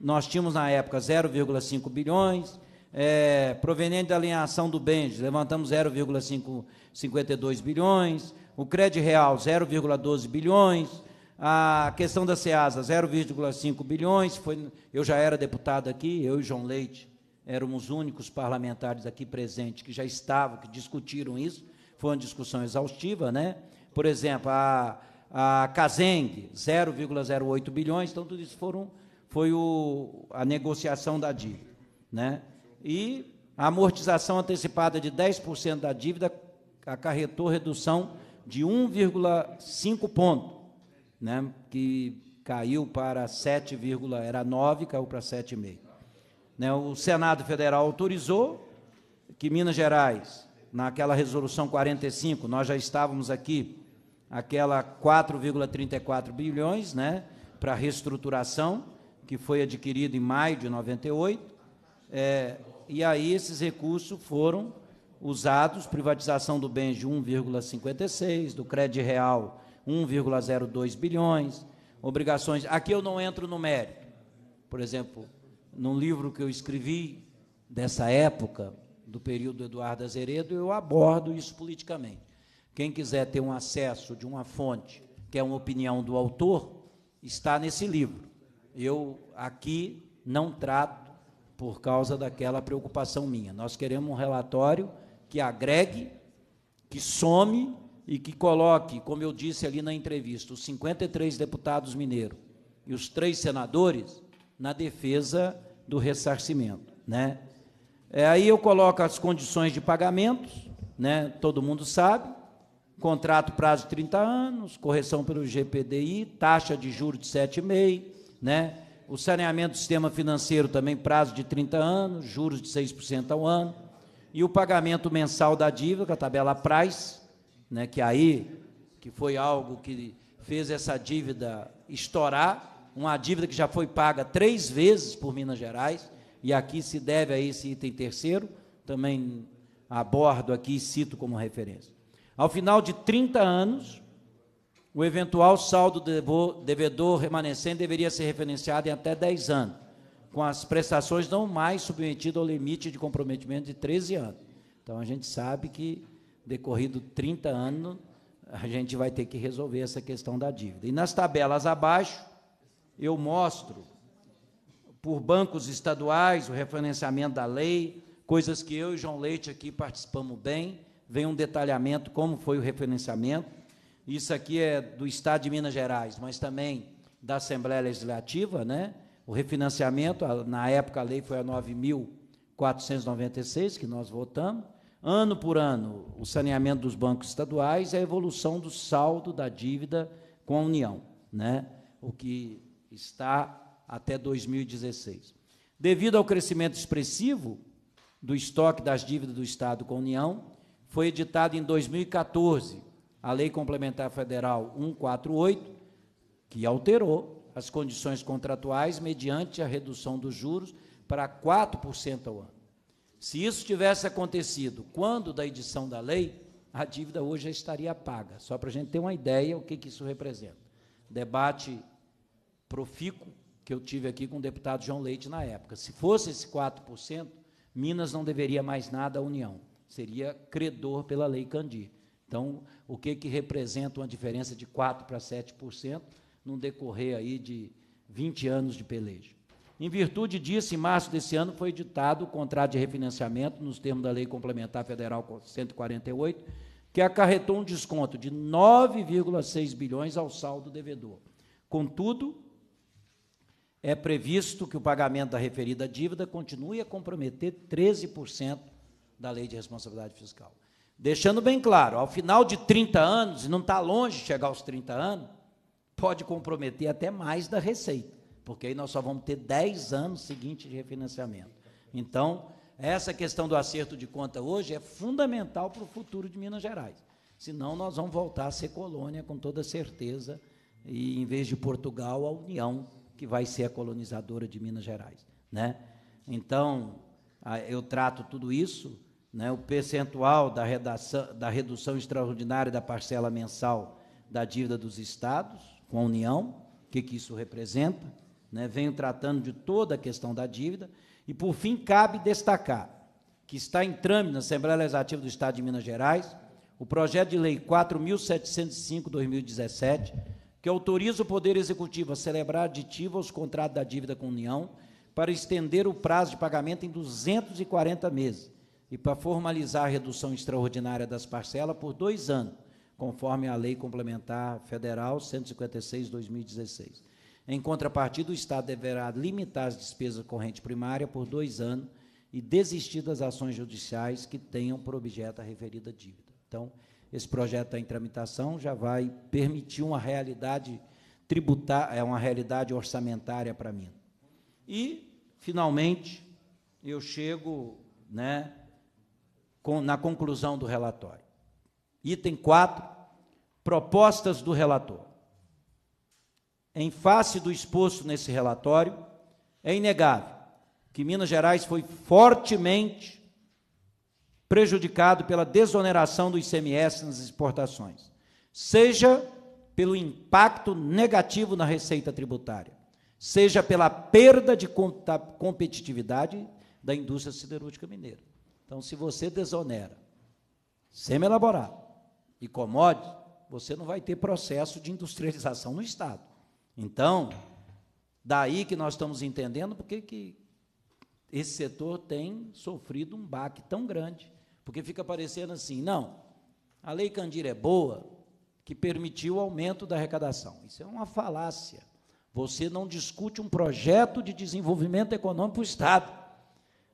Nós tínhamos na época 0,5 bilhões, é, proveniente da alinhação do BEND, levantamos 0,52 bilhões, o crédito real 0,12 bilhões, a questão da SEASA 0,5 bilhões, foi, eu já era deputado aqui, eu e João Leite éramos os únicos parlamentares aqui presentes que já estavam, que discutiram isso, foi uma discussão exaustiva, né? Por exemplo, a, a Caseng, 0,08 bilhões, então tudo isso foram, foi o, a negociação da dívida. Né? E a amortização antecipada de 10% da dívida acarretou redução de 1,5 ponto, né, que caiu para 7, era 9, caiu para 7,5. Né, o Senado Federal autorizou que Minas Gerais, naquela resolução 45, nós já estávamos aqui, aquela 4,34 bilhões, né, para reestruturação, que foi adquirida em maio de 98, é, e aí esses recursos foram usados, privatização do bens de 1,56, do crédito real 1,02 bilhões, obrigações. Aqui eu não entro no mérito. Por exemplo, num livro que eu escrevi dessa época, do período Eduardo Azeredo, eu abordo isso politicamente. Quem quiser ter um acesso de uma fonte, que é uma opinião do autor, está nesse livro. Eu aqui não trato por causa daquela preocupação minha. Nós queremos um relatório que agregue, que some e que coloque, como eu disse ali na entrevista, os 53 deputados mineiros e os três senadores na defesa do ressarcimento, né? É, aí eu coloco as condições de pagamentos, né? Todo mundo sabe. Contrato prazo de 30 anos, correção pelo GPDI, taxa de juros de 7,5, né? O saneamento do sistema financeiro também prazo de 30 anos, juros de 6% ao ano e o pagamento mensal da dívida, com a tabela Price, né, que é aí que foi algo que fez essa dívida estourar, uma dívida que já foi paga três vezes por Minas Gerais, e aqui se deve a esse item terceiro, também abordo aqui e cito como referência. Ao final de 30 anos, o eventual saldo devedor remanescente deveria ser referenciado em até 10 anos com as prestações não mais submetidas ao limite de comprometimento de 13 anos. Então, a gente sabe que, decorrido 30 anos, a gente vai ter que resolver essa questão da dívida. E nas tabelas abaixo, eu mostro, por bancos estaduais, o refinanciamento da lei, coisas que eu e João Leite aqui participamos bem, vem um detalhamento como foi o refinanciamento. Isso aqui é do Estado de Minas Gerais, mas também da Assembleia Legislativa, né? O refinanciamento, na época a lei foi a 9.496, que nós votamos. Ano por ano, o saneamento dos bancos estaduais e a evolução do saldo da dívida com a União, né? o que está até 2016. Devido ao crescimento expressivo do estoque das dívidas do Estado com a União, foi editada em 2014 a Lei Complementar Federal 148, que alterou as condições contratuais mediante a redução dos juros para 4% ao ano. Se isso tivesse acontecido quando da edição da lei, a dívida hoje já estaria paga. Só para a gente ter uma ideia o que, que isso representa. Debate profícuo que eu tive aqui com o deputado João Leite na época. Se fosse esse 4%, Minas não deveria mais nada à União. Seria credor pela Lei Candir. Então, o que, que representa uma diferença de 4% para 7%? num decorrer aí de 20 anos de peleja. Em virtude disso, em março desse ano foi editado o contrato de refinanciamento nos termos da Lei Complementar Federal 148, que acarretou um desconto de 9,6 bilhões ao saldo devedor. Contudo, é previsto que o pagamento da referida dívida continue a comprometer 13% da Lei de Responsabilidade Fiscal. Deixando bem claro, ao final de 30 anos, e não está longe de chegar aos 30 anos, pode comprometer até mais da receita, porque aí nós só vamos ter 10 anos seguintes de refinanciamento. Então, essa questão do acerto de conta hoje é fundamental para o futuro de Minas Gerais. Senão, nós vamos voltar a ser colônia com toda certeza, e em vez de Portugal, a União, que vai ser a colonizadora de Minas Gerais. Né? Então, eu trato tudo isso, né? o percentual da, redação, da redução extraordinária da parcela mensal da dívida dos estados, com a União, o que, que isso representa. Né? Venho tratando de toda a questão da dívida. E, por fim, cabe destacar que está em trâmite na Assembleia Legislativa do Estado de Minas Gerais o projeto de lei 4.705-2017, que autoriza o Poder Executivo a celebrar aditivo aos contratos da dívida com a União para estender o prazo de pagamento em 240 meses e para formalizar a redução extraordinária das parcelas por dois anos, conforme a Lei Complementar Federal 156/2016. Em contrapartida, o Estado deverá limitar as despesas corrente primária por dois anos e desistir das ações judiciais que tenham por objeto a referida dívida. Então, esse projeto está em tramitação, já vai permitir uma realidade tributar, é uma realidade orçamentária para mim. E, finalmente, eu chego né, com, na conclusão do relatório. Item 4, propostas do relator. Em face do exposto nesse relatório, é inegável que Minas Gerais foi fortemente prejudicado pela desoneração do ICMS nas exportações, seja pelo impacto negativo na receita tributária, seja pela perda de competitividade da indústria siderúrgica mineira. Então, se você desonera, semi-elaborado, e commodities, você não vai ter processo de industrialização no Estado. Então, daí que nós estamos entendendo porque que esse setor tem sofrido um baque tão grande, porque fica parecendo assim, não, a Lei Candir é boa, que permitiu o aumento da arrecadação. Isso é uma falácia. Você não discute um projeto de desenvolvimento econômico para o Estado.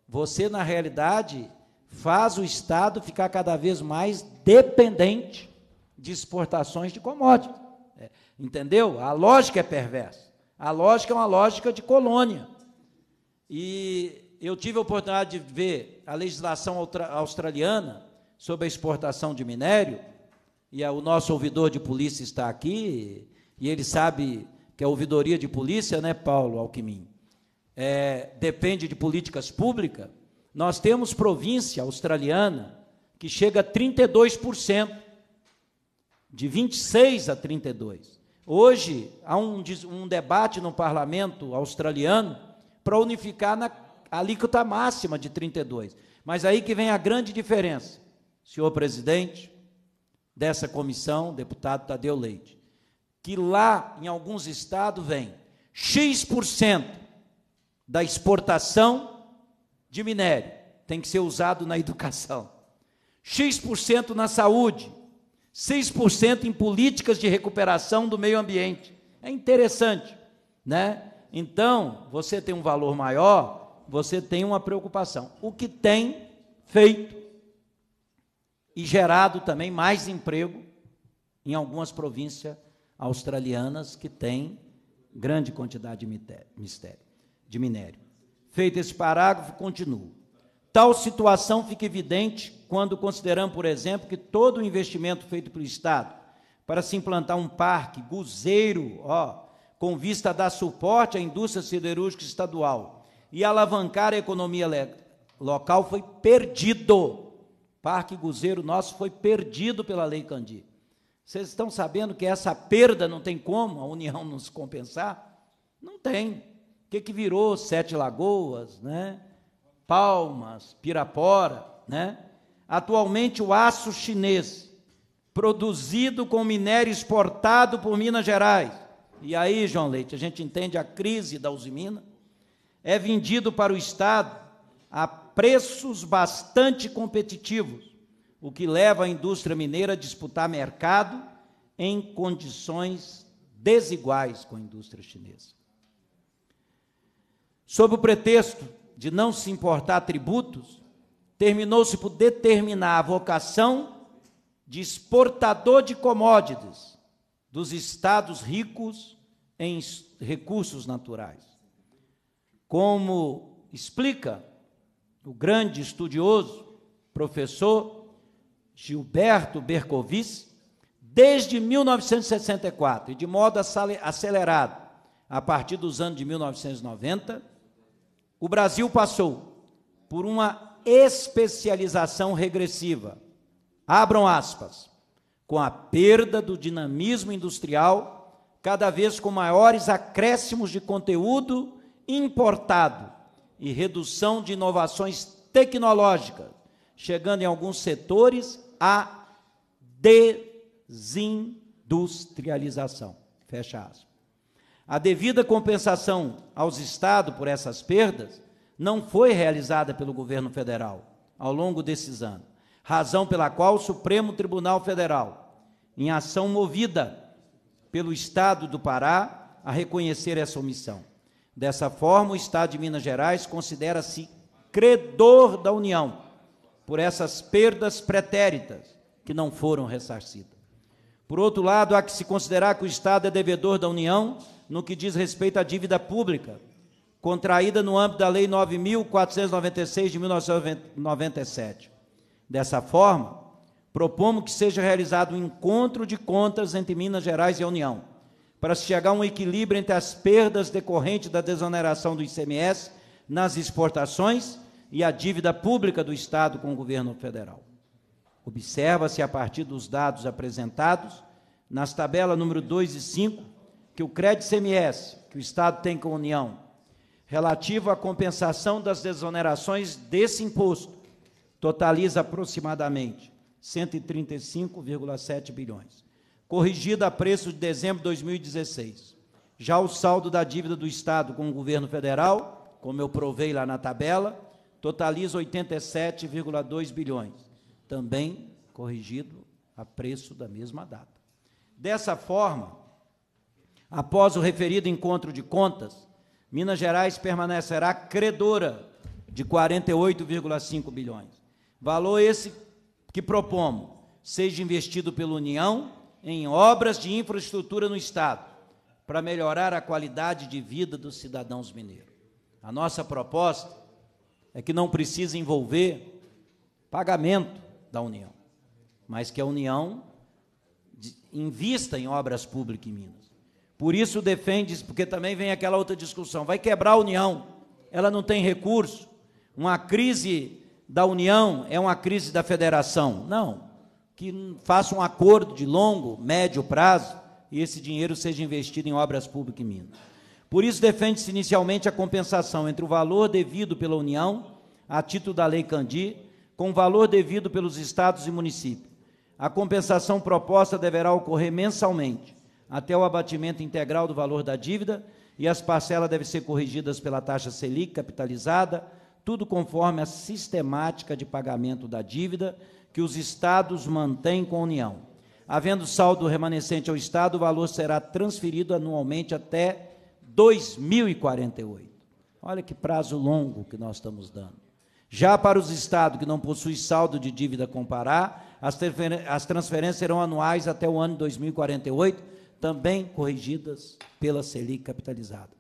Você, na realidade, faz o Estado ficar cada vez mais dependente de exportações de commodities. É, entendeu? A lógica é perversa. A lógica é uma lógica de colônia. E eu tive a oportunidade de ver a legislação australiana sobre a exportação de minério, e o nosso ouvidor de polícia está aqui, e ele sabe que a ouvidoria de polícia, né, Paulo Alquimim, é, depende de políticas públicas, nós temos província australiana que chega a 32%, de 26 a 32. Hoje há um, um debate no parlamento australiano para unificar na alíquota máxima de 32. Mas aí que vem a grande diferença, senhor presidente, dessa comissão, deputado Tadeu Leite, que lá em alguns estados vem X% da exportação de minério tem que ser usado na educação, X% na saúde, 6% em políticas de recuperação do meio ambiente. É interessante, né? Então, você tem um valor maior, você tem uma preocupação. O que tem feito e gerado também mais emprego em algumas províncias australianas que têm grande quantidade de minério. Feito esse parágrafo, continuo. Tal situação fica evidente quando consideramos, por exemplo, que todo o investimento feito pelo Estado para se implantar um parque guzeiro, ó, com vista a dar suporte à indústria siderúrgica estadual e alavancar a economia local foi perdido. Parque Guzeiro nosso foi perdido pela Lei Candir. Vocês estão sabendo que essa perda não tem como a União nos compensar? Não tem. O que, que virou Sete Lagoas, né? Palmas, Pirapora, né? Atualmente o aço chinês, produzido com minério exportado por Minas Gerais. E aí, João Leite, a gente entende a crise da usimina. É vendido para o Estado a preços bastante competitivos, o que leva a indústria mineira a disputar mercado em condições desiguais com a indústria chinesa. Sob o pretexto de não se importar tributos, terminou-se por determinar a vocação de exportador de commodities dos estados ricos em recursos naturais. Como explica o grande estudioso, professor Gilberto Bercovitz, desde 1964, e de modo acelerado, a partir dos anos de 1990, o Brasil passou por uma especialização regressiva. Abram aspas. Com a perda do dinamismo industrial, cada vez com maiores acréscimos de conteúdo importado e redução de inovações tecnológicas, chegando em alguns setores à desindustrialização. Fecha aspas. A devida compensação aos estados por essas perdas não foi realizada pelo governo federal ao longo desses anos, razão pela qual o Supremo Tribunal Federal, em ação movida pelo estado do Pará, a reconhecer essa omissão. Dessa forma, o estado de Minas Gerais considera-se credor da União por essas perdas pretéritas que não foram ressarcidas. Por outro lado, há que se considerar que o estado é devedor da União no que diz respeito à dívida pública, contraída no âmbito da Lei 9.496 de 1997. Dessa forma, propomos que seja realizado um encontro de contas entre Minas Gerais e a União, para se chegar a um equilíbrio entre as perdas decorrentes da desoneração do ICMS nas exportações e a dívida pública do Estado com o governo federal. Observa-se a partir dos dados apresentados nas tabelas número 2 e 5 que o crédito CMS, que o Estado tem com a União, relativo à compensação das desonerações desse imposto, totaliza aproximadamente 135,7 bilhões, corrigido a preço de dezembro de 2016. Já o saldo da dívida do Estado com o governo federal, como eu provei lá na tabela, totaliza 87,2 bilhões, também corrigido a preço da mesma data. Dessa forma, Após o referido encontro de contas, Minas Gerais permanecerá credora de 48,5 bilhões. Valor esse que propomos seja investido pela União em obras de infraestrutura no Estado, para melhorar a qualidade de vida dos cidadãos mineiros. A nossa proposta é que não precisa envolver pagamento da União, mas que a União invista em obras públicas em Minas. Por isso defende, porque também vem aquela outra discussão, vai quebrar a União. Ela não tem recurso. Uma crise da União é uma crise da federação. Não. Que faça um acordo de longo, médio prazo e esse dinheiro seja investido em obras públicas e Minas. Por isso defende-se inicialmente a compensação entre o valor devido pela União, a título da Lei Candir, com o valor devido pelos estados e municípios. A compensação proposta deverá ocorrer mensalmente até o abatimento integral do valor da dívida, e as parcelas devem ser corrigidas pela taxa Selic capitalizada, tudo conforme a sistemática de pagamento da dívida que os estados mantêm com a União. Havendo saldo remanescente ao estado, o valor será transferido anualmente até 2048. Olha que prazo longo que nós estamos dando. Já para os estados que não possuem saldo de dívida comparar, as transferências serão anuais até o ano 2048, também corrigidas pela Selic capitalizada.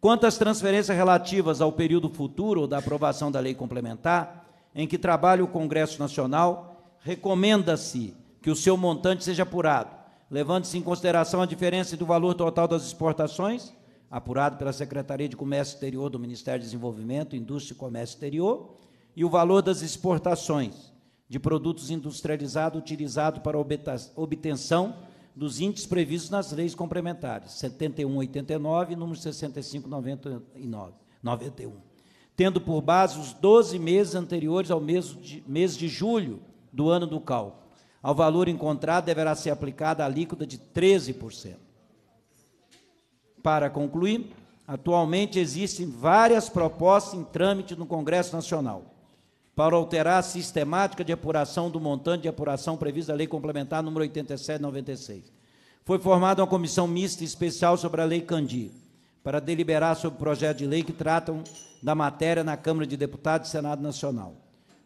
Quanto às transferências relativas ao período futuro da aprovação da lei complementar, em que trabalha o Congresso Nacional, recomenda-se que o seu montante seja apurado, levando-se em consideração a diferença do valor total das exportações, apurado pela Secretaria de Comércio Exterior do Ministério do Desenvolvimento, Indústria e Comércio Exterior, e o valor das exportações de produtos industrializados utilizados para obtenção dos índices previstos nas leis complementares, 7189 e número 6599, 91, tendo por base os 12 meses anteriores ao mês de, mês de julho do ano do cálculo. Ao valor encontrado, deverá ser aplicada a alíquota de 13%. Para concluir, atualmente existem várias propostas em trâmite no Congresso Nacional para alterar a sistemática de apuração do montante de apuração prevista na Lei Complementar número 8796. Foi formada uma comissão mista especial sobre a Lei Candir, para deliberar sobre o projeto de lei que tratam da matéria na Câmara de Deputados e Senado Nacional,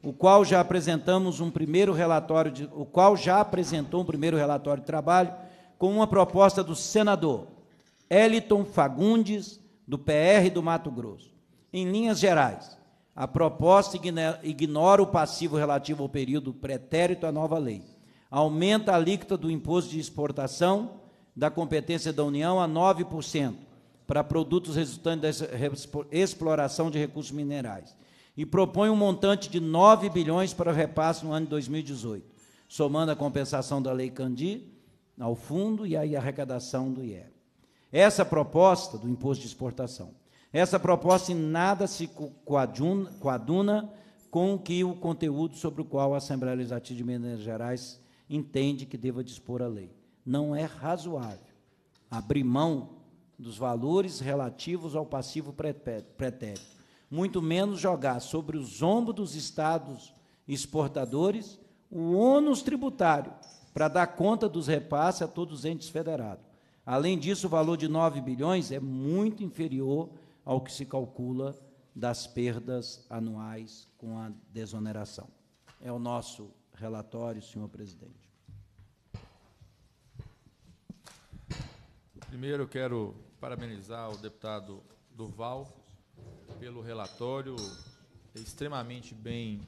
o qual já apresentamos um primeiro relatório, de, o qual já apresentou um primeiro relatório de trabalho com uma proposta do senador Eliton Fagundes, do PR do Mato Grosso. Em linhas gerais, a proposta ignora o passivo relativo ao período pretérito à nova lei. Aumenta a alíquota do imposto de exportação da competência da União a 9% para produtos resultantes da exploração de recursos minerais. E propõe um montante de 9 bilhões para o repasse no ano de 2018, somando a compensação da Lei Candi ao fundo e a arrecadação do Ie. Essa proposta do imposto de exportação essa proposta em nada se coaduna, com que o conteúdo sobre o qual a Assembleia Legislativa de Minas Gerais entende que deva dispor a lei. Não é razoável abrir mão dos valores relativos ao passivo pretérito, muito menos jogar sobre os ombros dos estados exportadores o ônus tributário para dar conta dos repasses a todos os entes federados. Além disso, o valor de 9 bilhões é muito inferior ao que se calcula das perdas anuais com a desoneração. É o nosso relatório, senhor presidente.
Primeiro, quero parabenizar o deputado Duval pelo relatório extremamente bem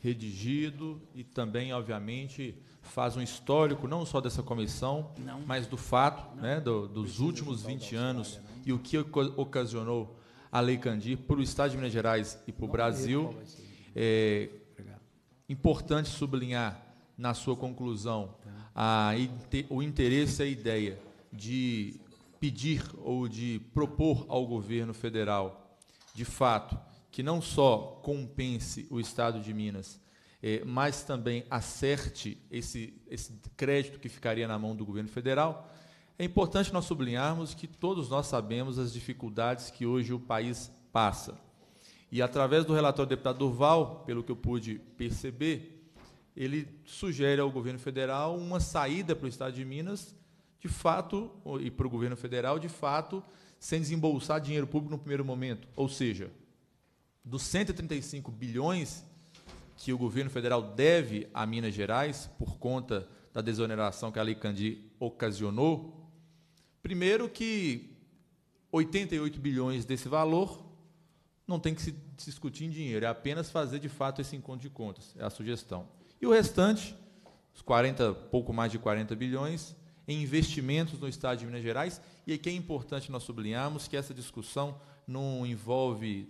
redigido e também, obviamente, faz um histórico não só dessa comissão, não. mas do fato né, do, dos últimos 20 anos e o que ocasionou a Lei Candir para o Estado de Minas Gerais e para o Brasil. É importante sublinhar na sua conclusão a, o interesse e a ideia de pedir ou de propor ao governo federal, de fato, que não só compense o Estado de Minas, é, mas também acerte esse, esse crédito que ficaria na mão do governo federal, é importante nós sublinharmos que todos nós sabemos as dificuldades que hoje o país passa. E através do relatório do deputado Durval, pelo que eu pude perceber, ele sugere ao governo federal uma saída para o estado de Minas, de fato, e para o governo federal, de fato, sem desembolsar dinheiro público no primeiro momento. Ou seja, dos 135 bilhões que o governo federal deve a Minas Gerais por conta da desoneração que a Lei Candir ocasionou, Primeiro que 88 bilhões desse valor não tem que se discutir em dinheiro, é apenas fazer de fato esse encontro de contas, é a sugestão. E o restante, os 40, pouco mais de 40 bilhões, em investimentos no Estado de Minas Gerais, e aqui é importante nós sublinharmos que essa discussão não envolve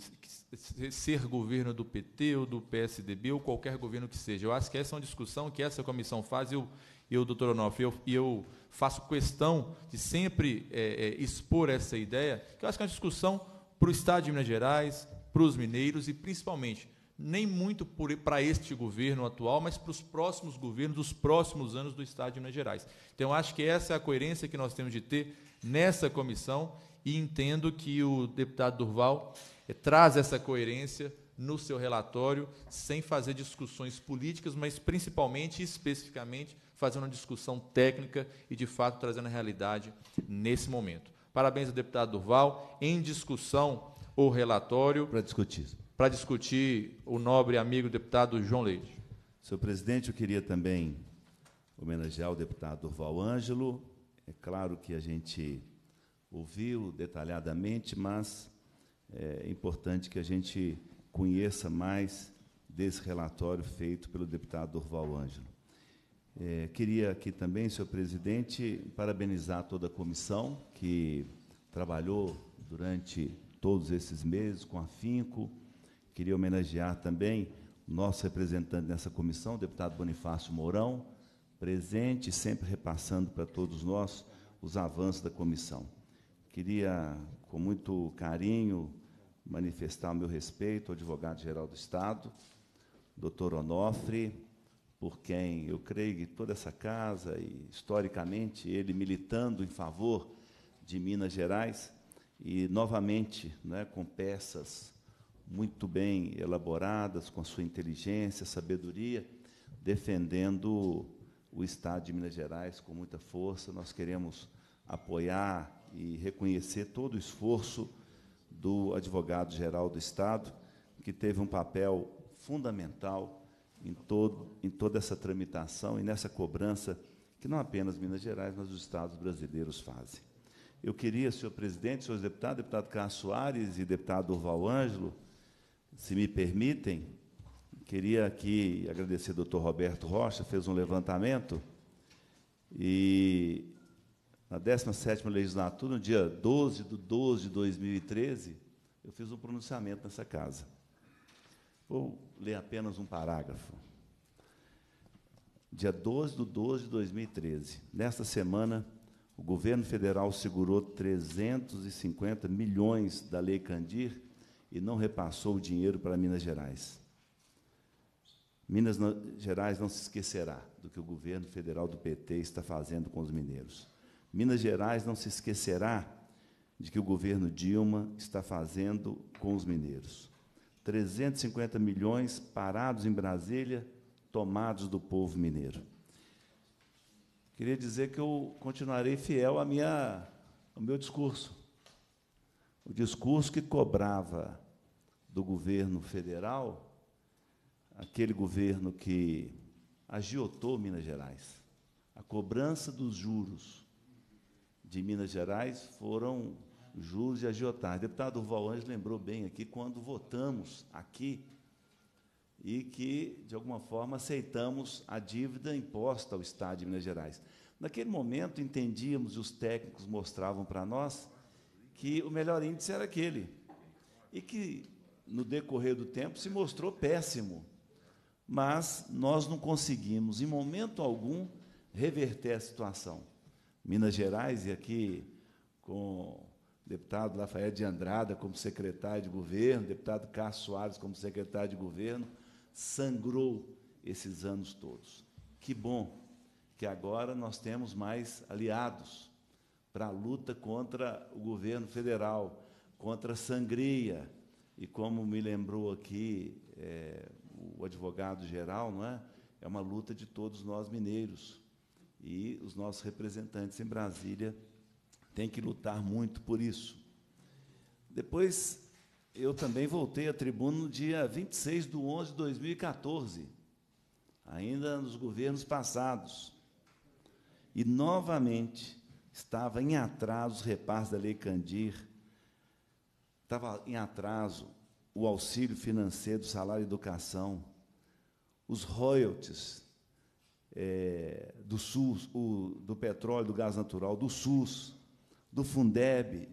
ser governo do PT ou do PSDB ou qualquer governo que seja. Eu acho que essa é uma discussão que essa comissão faz, eu, eu, doutor Onofre, eu, eu faço questão de sempre é, é, expor essa ideia, que eu acho que é uma discussão para o Estado de Minas Gerais, para os mineiros e, principalmente, nem muito para este governo atual, mas para os próximos governos, dos próximos anos do Estado de Minas Gerais. Então, acho que essa é a coerência que nós temos de ter nessa comissão e entendo que o deputado Durval é, traz essa coerência no seu relatório, sem fazer discussões políticas, mas principalmente e especificamente fazendo uma discussão técnica e, de fato, trazendo a realidade nesse momento. Parabéns ao deputado Durval. Em discussão, o relatório. Para discutir. Para discutir, o nobre amigo deputado João
Leite. Senhor presidente, eu queria também homenagear o deputado Durval Ângelo. É claro que a gente ouviu detalhadamente, mas é, é importante que a gente conheça mais desse relatório feito pelo deputado Durval Ângelo. É, queria aqui também, senhor presidente, parabenizar toda a comissão que trabalhou durante todos esses meses com afinco. Queria homenagear também nosso representante nessa comissão, o deputado Bonifácio Mourão, presente, sempre repassando para todos nós os avanços da comissão. Queria, com muito carinho, manifestar o meu respeito ao advogado-geral do Estado, doutor Onofre, por quem eu creio que toda essa casa, e historicamente ele militando em favor de Minas Gerais, e novamente né, com peças muito bem elaboradas, com a sua inteligência, sabedoria, defendendo o Estado de Minas Gerais com muita força. Nós queremos apoiar e reconhecer todo o esforço do advogado-geral do Estado, que teve um papel fundamental em, todo, em toda essa tramitação e nessa cobrança que não apenas Minas Gerais, mas os estados brasileiros fazem. Eu queria, senhor presidente, senhores deputados, deputado Carlos Soares e deputado Orval Ângelo, se me permitem, queria aqui agradecer ao doutor Roberto Rocha, fez um levantamento, e na 17ª legislatura, no dia 12 de 12 de 2013, eu fiz um pronunciamento nessa casa. Vou ler apenas um parágrafo. Dia 12 de 12 de 2013. Nesta semana, o governo federal segurou 350 milhões da Lei Candir e não repassou o dinheiro para Minas Gerais. Minas Gerais não se esquecerá do que o governo federal do PT está fazendo com os mineiros. Minas Gerais não se esquecerá de que o governo Dilma está fazendo com os mineiros. 350 milhões parados em Brasília, tomados do povo mineiro. Queria dizer que eu continuarei fiel à minha, ao meu discurso. O discurso que cobrava do governo federal, aquele governo que agiotou Minas Gerais. A cobrança dos juros de Minas Gerais foram juros e agiotagem. O deputado Durval Anjos lembrou bem aqui quando votamos aqui e que, de alguma forma, aceitamos a dívida imposta ao Estado de Minas Gerais. Naquele momento, entendíamos, e os técnicos mostravam para nós, que o melhor índice era aquele. E que, no decorrer do tempo, se mostrou péssimo. Mas nós não conseguimos, em momento algum, reverter a situação. Minas Gerais, e aqui com deputado Lafayette de Andrada como secretário de governo, deputado Carlos Soares como secretário de governo, sangrou esses anos todos. Que bom que agora nós temos mais aliados para a luta contra o governo federal, contra a sangria. E como me lembrou aqui é, o advogado-geral, não é? é uma luta de todos nós mineiros. E os nossos representantes em Brasília tem que lutar muito por isso. Depois, eu também voltei à tribuna no dia 26 de 11 de 2014, ainda nos governos passados. E, novamente, estava em atraso os repasses da Lei Candir, estava em atraso o auxílio financeiro do salário e educação, os royalties é, do SUS, o, do petróleo, do gás natural, do SUS, do Fundeb,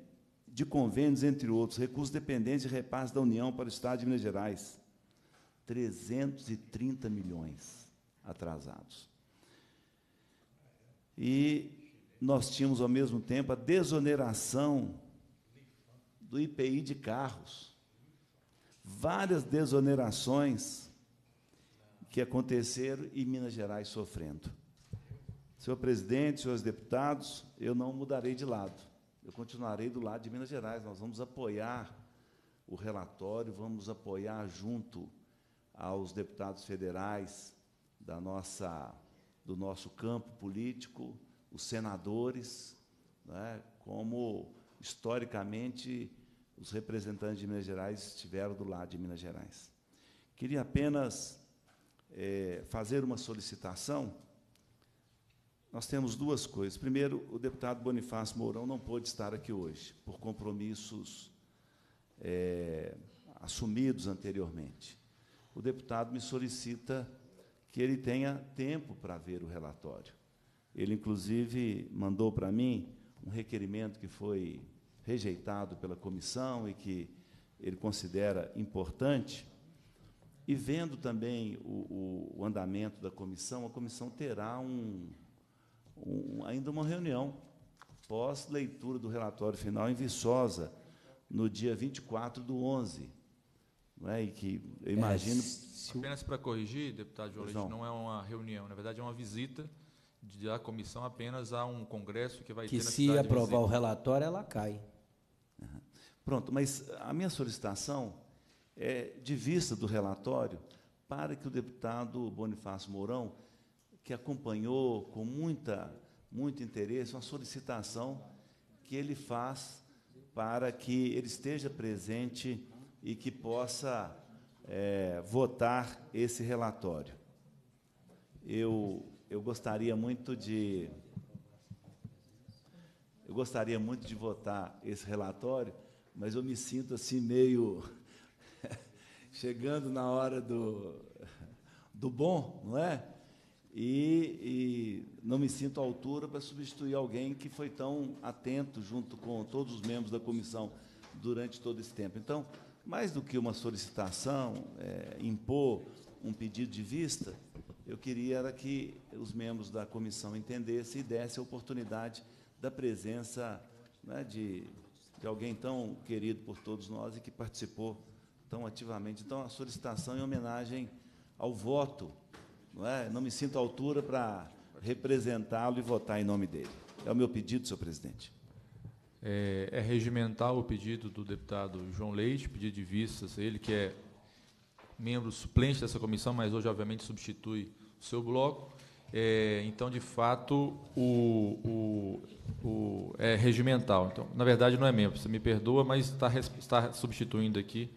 de convênios, entre outros, recursos dependentes e repasse da União para o Estado de Minas Gerais. 330 milhões atrasados. E nós tínhamos, ao mesmo tempo, a desoneração do IPI de carros. Várias desonerações que aconteceram e Minas Gerais sofrendo. Senhor presidente, senhores deputados, eu não mudarei de lado. Eu continuarei do lado de Minas Gerais. Nós vamos apoiar o relatório, vamos apoiar junto aos deputados federais da nossa, do nosso campo político, os senadores, né, como historicamente os representantes de Minas Gerais estiveram do lado de Minas Gerais. Queria apenas é, fazer uma solicitação nós temos duas coisas. Primeiro, o deputado Bonifácio Mourão não pôde estar aqui hoje, por compromissos é, assumidos anteriormente. O deputado me solicita que ele tenha tempo para ver o relatório. Ele, inclusive, mandou para mim um requerimento que foi rejeitado pela comissão e que ele considera importante. E vendo também o, o, o andamento da comissão, a comissão terá um, um, ainda uma reunião pós-leitura do relatório final em Viçosa, no dia 24 do 11. Não é? E que eu imagino. É,
apenas para corrigir, deputado João Leite, não é uma reunião, na verdade é uma visita da comissão apenas a um congresso que vai que ter na se aprovar o
relatório ela cai pronto mas
a minha solicitação é de vista do relatório para que o deputado Bonifácio Mourão que acompanhou com muita, muito interesse uma solicitação que ele faz para que ele esteja presente e que possa é, votar esse relatório. Eu, eu gostaria muito de eu gostaria muito de votar esse relatório, mas eu me sinto assim meio chegando na hora do, do bom, não é? E, e, não me sinto à altura para substituir alguém que foi tão atento junto com todos os membros da comissão durante todo esse tempo. Então, mais do que uma solicitação, é, impor um pedido de vista, eu queria era que os membros da comissão entendessem e dessem a oportunidade da presença né, de, de alguém tão querido por todos nós e que participou tão ativamente. Então, a solicitação em homenagem ao voto não, é? não me sinto à altura para representá-lo e votar em nome dele. É o meu pedido, senhor presidente.
É, é regimental o pedido do deputado João Leite, pedido de vistas, ele que é membro suplente dessa comissão, mas hoje, obviamente, substitui o seu bloco. É, então, de fato, o, o, o, é regimental. Então, na verdade, não é membro, você me perdoa, mas está, está substituindo aqui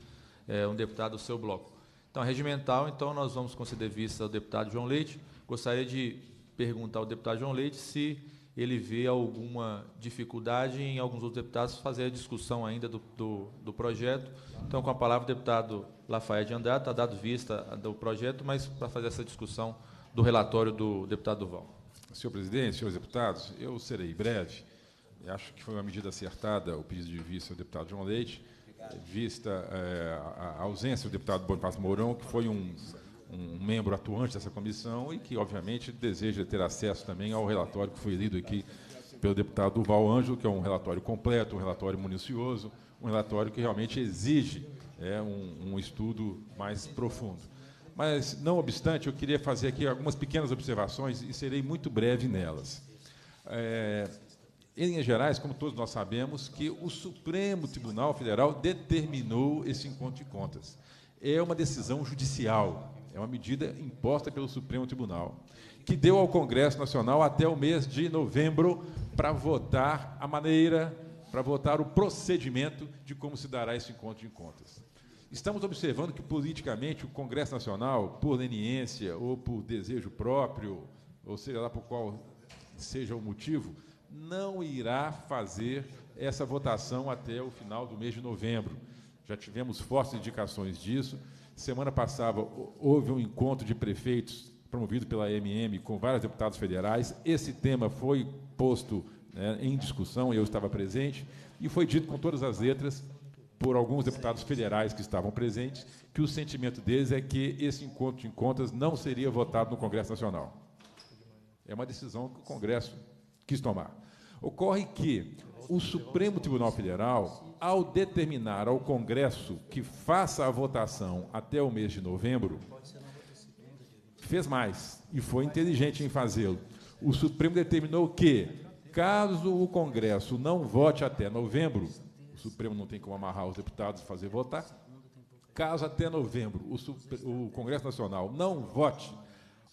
é, um deputado do seu bloco. Então, regimental, então nós vamos conceder vista ao deputado João Leite. Gostaria de perguntar ao deputado João Leite se ele vê alguma dificuldade em alguns outros deputados fazer a discussão ainda do, do, do projeto. Então, com a palavra, o deputado Lafayette Andrade está dado vista do projeto, mas para fazer
essa discussão do relatório do deputado Duval. Senhor presidente, senhores deputados, eu serei breve. acho que foi uma medida acertada o pedido de vista ao deputado João Leite vista é, a ausência do deputado Bonifácio Mourão, que foi um, um, membro atuante dessa comissão e que, obviamente, deseja ter acesso também ao relatório que foi lido aqui pelo deputado Val Ângelo, que é um relatório completo, um relatório municioso, um relatório que realmente exige é, um, um estudo mais profundo. Mas, não obstante, eu queria fazer aqui algumas pequenas observações e serei muito breve nelas. É, em linhas gerais, como todos nós sabemos, que o Supremo Tribunal Federal determinou esse encontro de contas. É uma decisão judicial, é uma medida imposta pelo Supremo Tribunal, que deu ao Congresso Nacional até o mês de novembro para votar a maneira, para votar o procedimento de como se dará esse encontro de contas. Estamos observando que, politicamente, o Congresso Nacional, por leniência ou por desejo próprio, ou seja lá por qual seja o motivo, não irá fazer essa votação até o final do mês de novembro. Já tivemos fortes indicações disso. Semana passada houve um encontro de prefeitos promovido pela MM com vários deputados federais. Esse tema foi posto né, em discussão, eu estava presente, e foi dito com todas as letras por alguns deputados federais que estavam presentes, que o sentimento deles é que esse encontro de contas não seria votado no Congresso Nacional. É uma decisão que o Congresso quis tomar. Ocorre que o Supremo Tribunal Federal, ao determinar ao Congresso que faça a votação até o mês de novembro, fez mais e foi inteligente em fazê-lo. O Supremo determinou que, caso o Congresso não vote até novembro, o Supremo não tem como amarrar os deputados e fazer votar. Caso até novembro o, o Congresso Nacional não vote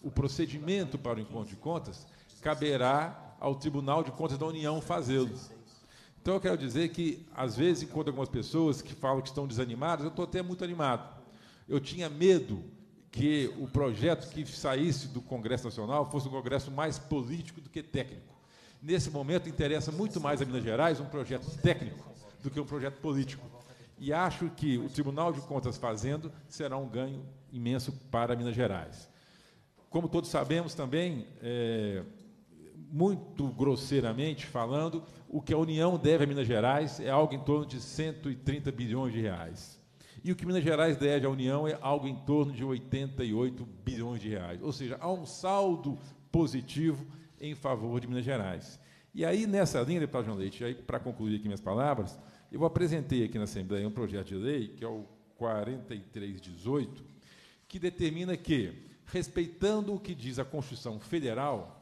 o procedimento para o encontro de contas, caberá ao Tribunal de Contas da União fazê-lo. Então eu quero dizer que, às vezes, encontro algumas pessoas que falam que estão desanimadas, eu estou até muito animado. Eu tinha medo que o projeto que saísse do Congresso Nacional fosse um congresso mais político do que técnico. Nesse momento, interessa muito mais a Minas Gerais um projeto técnico do que um projeto político. E acho que o Tribunal de Contas fazendo será um ganho imenso para Minas Gerais. Como todos sabemos também, é, muito grosseiramente falando, o que a União deve a Minas Gerais é algo em torno de 130 bilhões de reais. E o que Minas Gerais deve à União é algo em torno de 88 bilhões de reais. Ou seja, há um saldo positivo em favor de Minas Gerais. E aí, nessa linha, deputado João Leite, aí, para concluir aqui minhas palavras, eu apresentei aqui na Assembleia um projeto de lei, que é o 4318, que determina que, respeitando o que diz a Constituição Federal,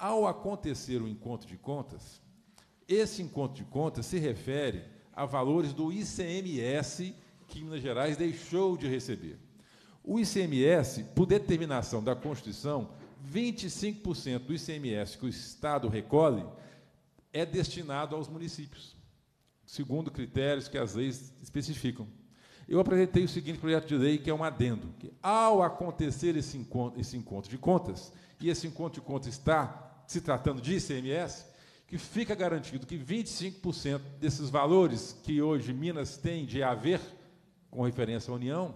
ao acontecer o encontro de contas, esse encontro de contas se refere a valores do ICMS que Minas Gerais deixou de receber. O ICMS, por determinação da Constituição, 25% do ICMS que o Estado recolhe é destinado aos municípios, segundo critérios que as leis especificam. Eu apresentei o seguinte projeto de lei, que é um adendo, que ao acontecer esse encontro, esse encontro de contas, e esse encontro de contas está se tratando de ICMS, que fica garantido que 25% desses valores que hoje Minas tem de haver com referência à União,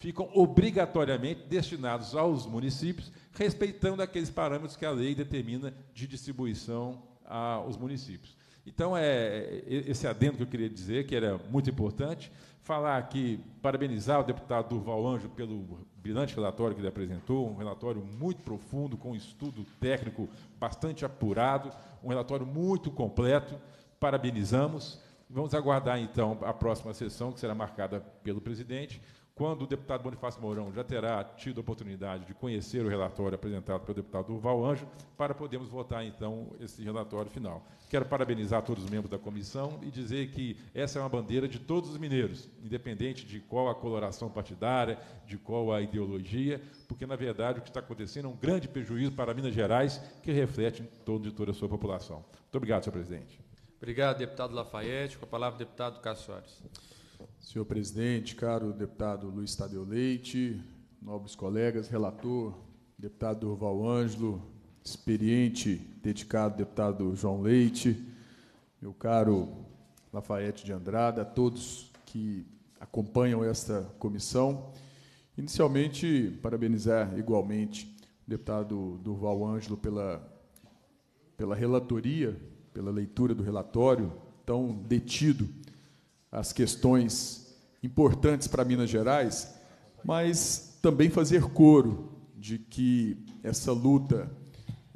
ficam obrigatoriamente destinados aos municípios, respeitando aqueles parâmetros que a lei determina de distribuição aos municípios. Então, é, é esse adendo que eu queria dizer, que era muito importante, falar aqui, parabenizar o deputado Durval Anjo pelo brilhante relatório que ele apresentou, um relatório muito profundo, com um estudo técnico bastante apurado, um relatório muito completo. Parabenizamos. Vamos aguardar, então, a próxima sessão, que será marcada pelo presidente, quando o deputado Bonifácio Mourão já terá tido a oportunidade de conhecer o relatório apresentado pelo deputado Durval Anjo, para podermos votar, então, esse relatório final. Quero parabenizar todos os membros da comissão e dizer que essa é uma bandeira de todos os mineiros, independente de qual a coloração partidária, de qual a ideologia, porque, na verdade, o que está acontecendo é um grande prejuízo para Minas Gerais, que reflete em torno de toda a sua população. Muito obrigado, senhor presidente.
Obrigado, deputado Lafayette. Com a palavra, deputado Cassores.
Senhor
presidente, caro deputado Luiz Tadeu Leite, nobres colegas, relator, deputado Durval Ângelo, experiente, dedicado deputado João Leite, meu caro Lafayette de Andrada, a todos que acompanham esta comissão. Inicialmente, parabenizar igualmente o deputado Durval Ângelo pela, pela relatoria, pela leitura do relatório, tão detido às questões importantes para Minas Gerais, mas também fazer coro de que essa luta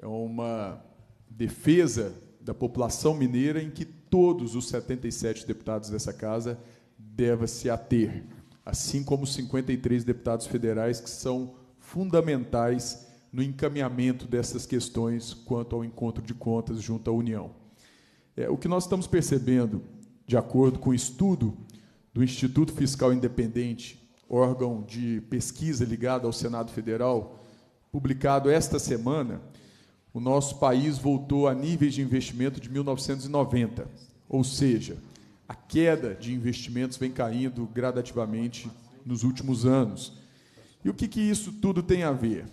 é uma defesa da população mineira em que todos os 77 deputados dessa casa devem se ater, assim como os 53 deputados federais que são fundamentais no encaminhamento dessas questões quanto ao encontro de contas junto à União. É, o que nós estamos percebendo, de acordo com o estudo do Instituto Fiscal Independente, órgão de pesquisa ligado ao Senado Federal, publicado esta semana, o nosso país voltou a níveis de investimento de 1990, ou seja, a queda de investimentos vem caindo gradativamente nos últimos anos. E o que, que isso tudo tem a ver?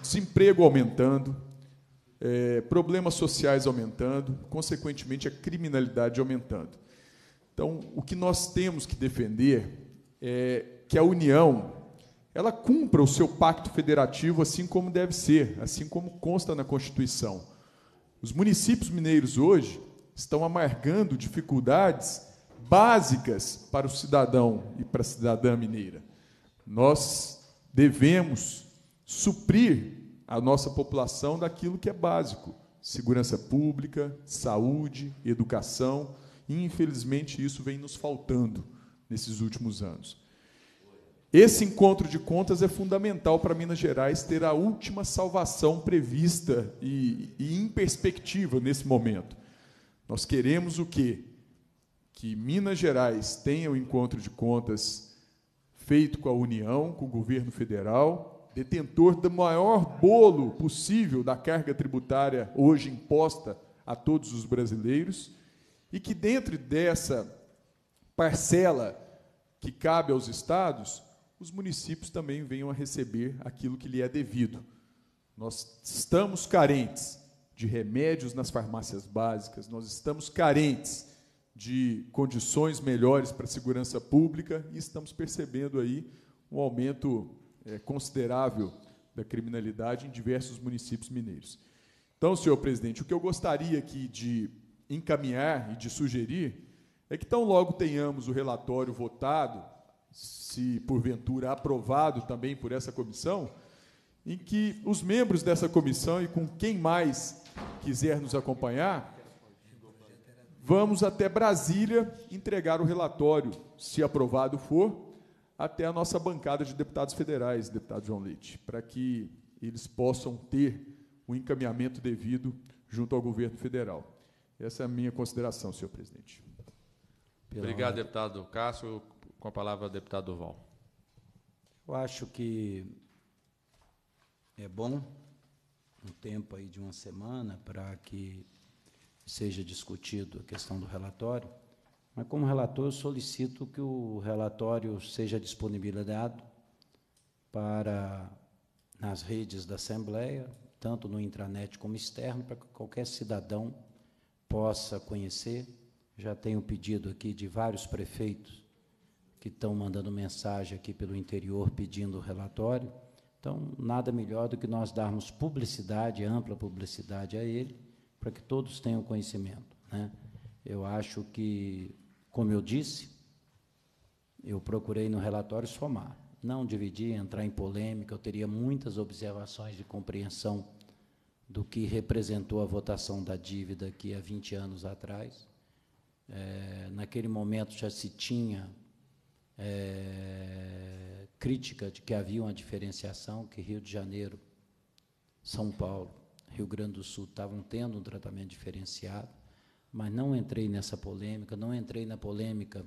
Desemprego aumentando, é, problemas sociais aumentando, consequentemente, a criminalidade aumentando. Então, o que nós temos que defender é que a União ela cumpra o seu pacto federativo assim como deve ser, assim como consta na Constituição. Os municípios mineiros hoje estão amargando dificuldades básicas para o cidadão e para a cidadã mineira. Nós devemos suprir a nossa população daquilo que é básico: segurança pública, saúde, educação. E, infelizmente, isso vem nos faltando nesses últimos anos. Esse encontro de contas é fundamental para Minas Gerais ter a última salvação prevista e, e em perspectiva nesse momento. Nós queremos o quê? Que Minas Gerais tenha o um encontro de contas feito com a União, com o governo federal, detentor do maior bolo possível da carga tributária hoje imposta a todos os brasileiros, e que dentro dessa parcela que cabe aos estados, os municípios também venham a receber aquilo que lhe é devido. Nós estamos carentes de remédios nas farmácias básicas, nós estamos carentes de condições melhores para a segurança pública e estamos percebendo aí um aumento é, considerável da criminalidade em diversos municípios mineiros. Então, senhor presidente, o que eu gostaria aqui de encaminhar e de sugerir é que tão logo tenhamos o relatório votado se porventura aprovado também por essa comissão, em que os membros dessa comissão e com quem mais quiser nos acompanhar, vamos até Brasília entregar o relatório, se aprovado for, até a nossa bancada de deputados federais, deputado João Leite, para que eles possam ter o encaminhamento devido junto ao governo federal. Essa é a minha consideração, senhor presidente. Obrigado,
deputado Cássio. Com a palavra, deputado Val.
Eu acho que é bom um tempo aí de uma semana para que seja discutido a questão do relatório, mas como relator eu solicito que o relatório seja disponibilizado para nas redes da Assembleia, tanto no intranet como externo, para que qualquer cidadão possa conhecer. Já tenho pedido aqui de vários prefeitos que estão mandando mensagem aqui pelo interior pedindo o relatório. Então, nada melhor do que nós darmos publicidade, ampla publicidade a ele, para que todos tenham conhecimento. Né? Eu acho que, como eu disse, eu procurei no relatório somar, não dividir, entrar em polêmica, eu teria muitas observações de compreensão do que representou a votação da dívida aqui há 20 anos atrás. É, naquele momento já se tinha é, crítica de que havia uma diferenciação, que Rio de Janeiro, São Paulo, Rio Grande do Sul estavam tendo um tratamento diferenciado, mas não entrei nessa polêmica, não entrei na polêmica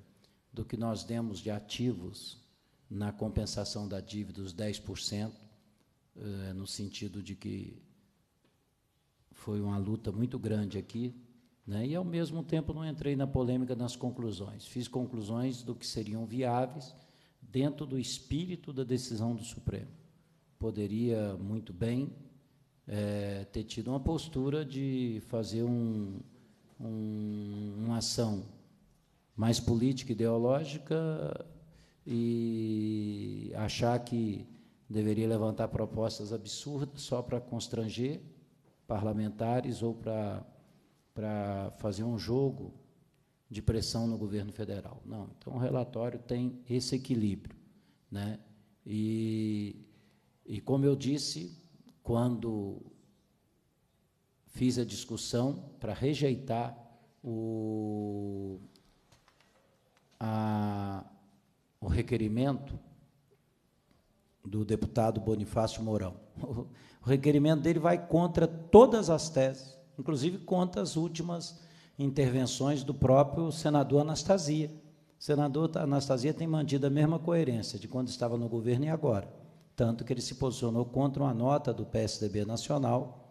do que nós demos de ativos na compensação da dívida, os 10%, eh, no sentido de que foi uma luta muito grande aqui, né? E, ao mesmo tempo, não entrei na polêmica nas conclusões. Fiz conclusões do que seriam viáveis dentro do espírito da decisão do Supremo. Poderia muito bem é, ter tido uma postura de fazer um, um, uma ação mais política, ideológica, e achar que deveria levantar propostas absurdas só para constranger parlamentares ou para para fazer um jogo de pressão no governo federal. Não, então o relatório tem esse equilíbrio. Né? E, e, como eu disse, quando fiz a discussão para rejeitar o, a, o requerimento do deputado Bonifácio Mourão, o requerimento dele vai contra todas as teses Inclusive, conta as últimas intervenções do próprio senador Anastasia. O senador Anastasia tem mantido a mesma coerência de quando estava no governo e agora. Tanto que ele se posicionou contra uma nota do PSDB Nacional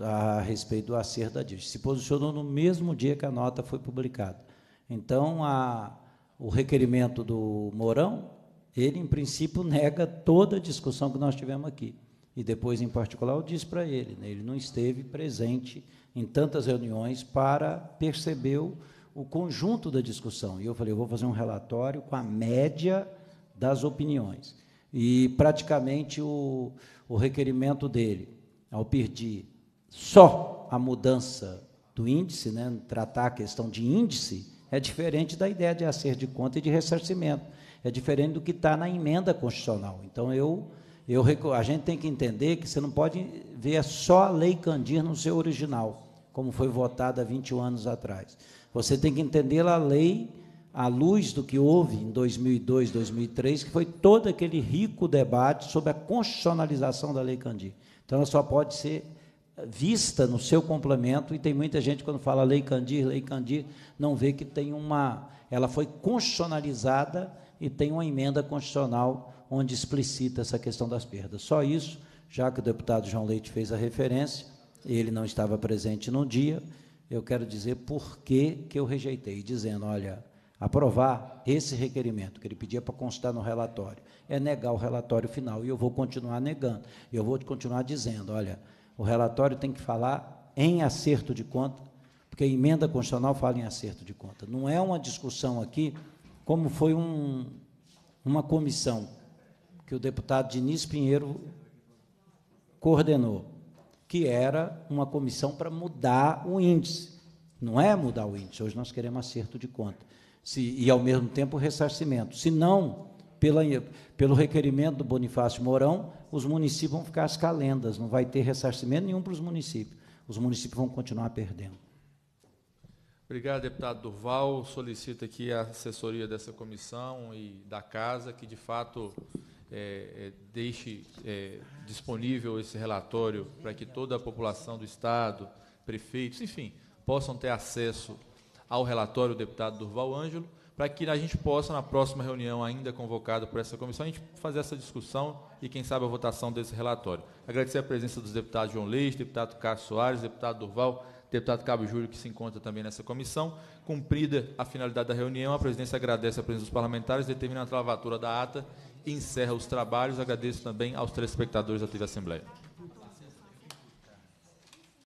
a respeito do acerto da dívida. Se posicionou no mesmo dia que a nota foi publicada. Então, a, o requerimento do Mourão, ele, em princípio, nega toda a discussão que nós tivemos aqui e depois, em particular, eu disse para ele. Né, ele não esteve presente em tantas reuniões para perceber o conjunto da discussão. E eu falei, eu vou fazer um relatório com a média das opiniões. E praticamente o, o requerimento dele, ao pedir só a mudança do índice, né, tratar a questão de índice, é diferente da ideia de acerto de conta e de ressarcimento. É diferente do que está na emenda constitucional. Então, eu eu, a gente tem que entender que você não pode ver só a Lei Candir no seu original, como foi votada há 21 anos atrás. Você tem que entender a lei à luz do que houve em 2002, 2003, que foi todo aquele rico debate sobre a constitucionalização da Lei Candir. Então, ela só pode ser vista no seu complemento, e tem muita gente, quando fala Lei Candir, Lei Candir, não vê que tem uma... Ela foi constitucionalizada e tem uma emenda constitucional onde explicita essa questão das perdas. Só isso, já que o deputado João Leite fez a referência, ele não estava presente no dia, eu quero dizer por que, que eu rejeitei, dizendo, olha, aprovar esse requerimento que ele pedia para constar no relatório é negar o relatório final, e eu vou continuar negando, eu vou continuar dizendo, olha, o relatório tem que falar em acerto de conta, porque a emenda constitucional fala em acerto de conta. Não é uma discussão aqui como foi um, uma comissão que o deputado Diniz Pinheiro coordenou, que era uma comissão para mudar o índice. Não é mudar o índice, hoje nós queremos acerto de conta. Se, e, ao mesmo tempo, ressarcimento. Se não, pela, pelo requerimento do Bonifácio Mourão, os municípios vão ficar as calendas, não vai ter ressarcimento nenhum para os municípios. Os municípios vão continuar perdendo.
Obrigado, deputado Durval. Solicito aqui a assessoria dessa comissão e da casa que, de fato, é, é, deixe é, disponível esse relatório para que toda a população do Estado, prefeitos, enfim, possam ter acesso ao relatório do deputado Durval Ângelo, para que a gente possa, na próxima reunião ainda convocada por essa comissão, a gente fazer essa discussão e, quem sabe, a votação desse relatório. Agradecer a presença dos deputados João Leite, deputado Carlos Soares, deputado Durval, deputado Cabo Júlio, que se encontra também nessa comissão. Cumprida a finalidade da reunião, a presidência agradece a presença dos parlamentares, determina a travatura da ata encerra os trabalhos. Agradeço também aos telespectadores da TV Assembleia.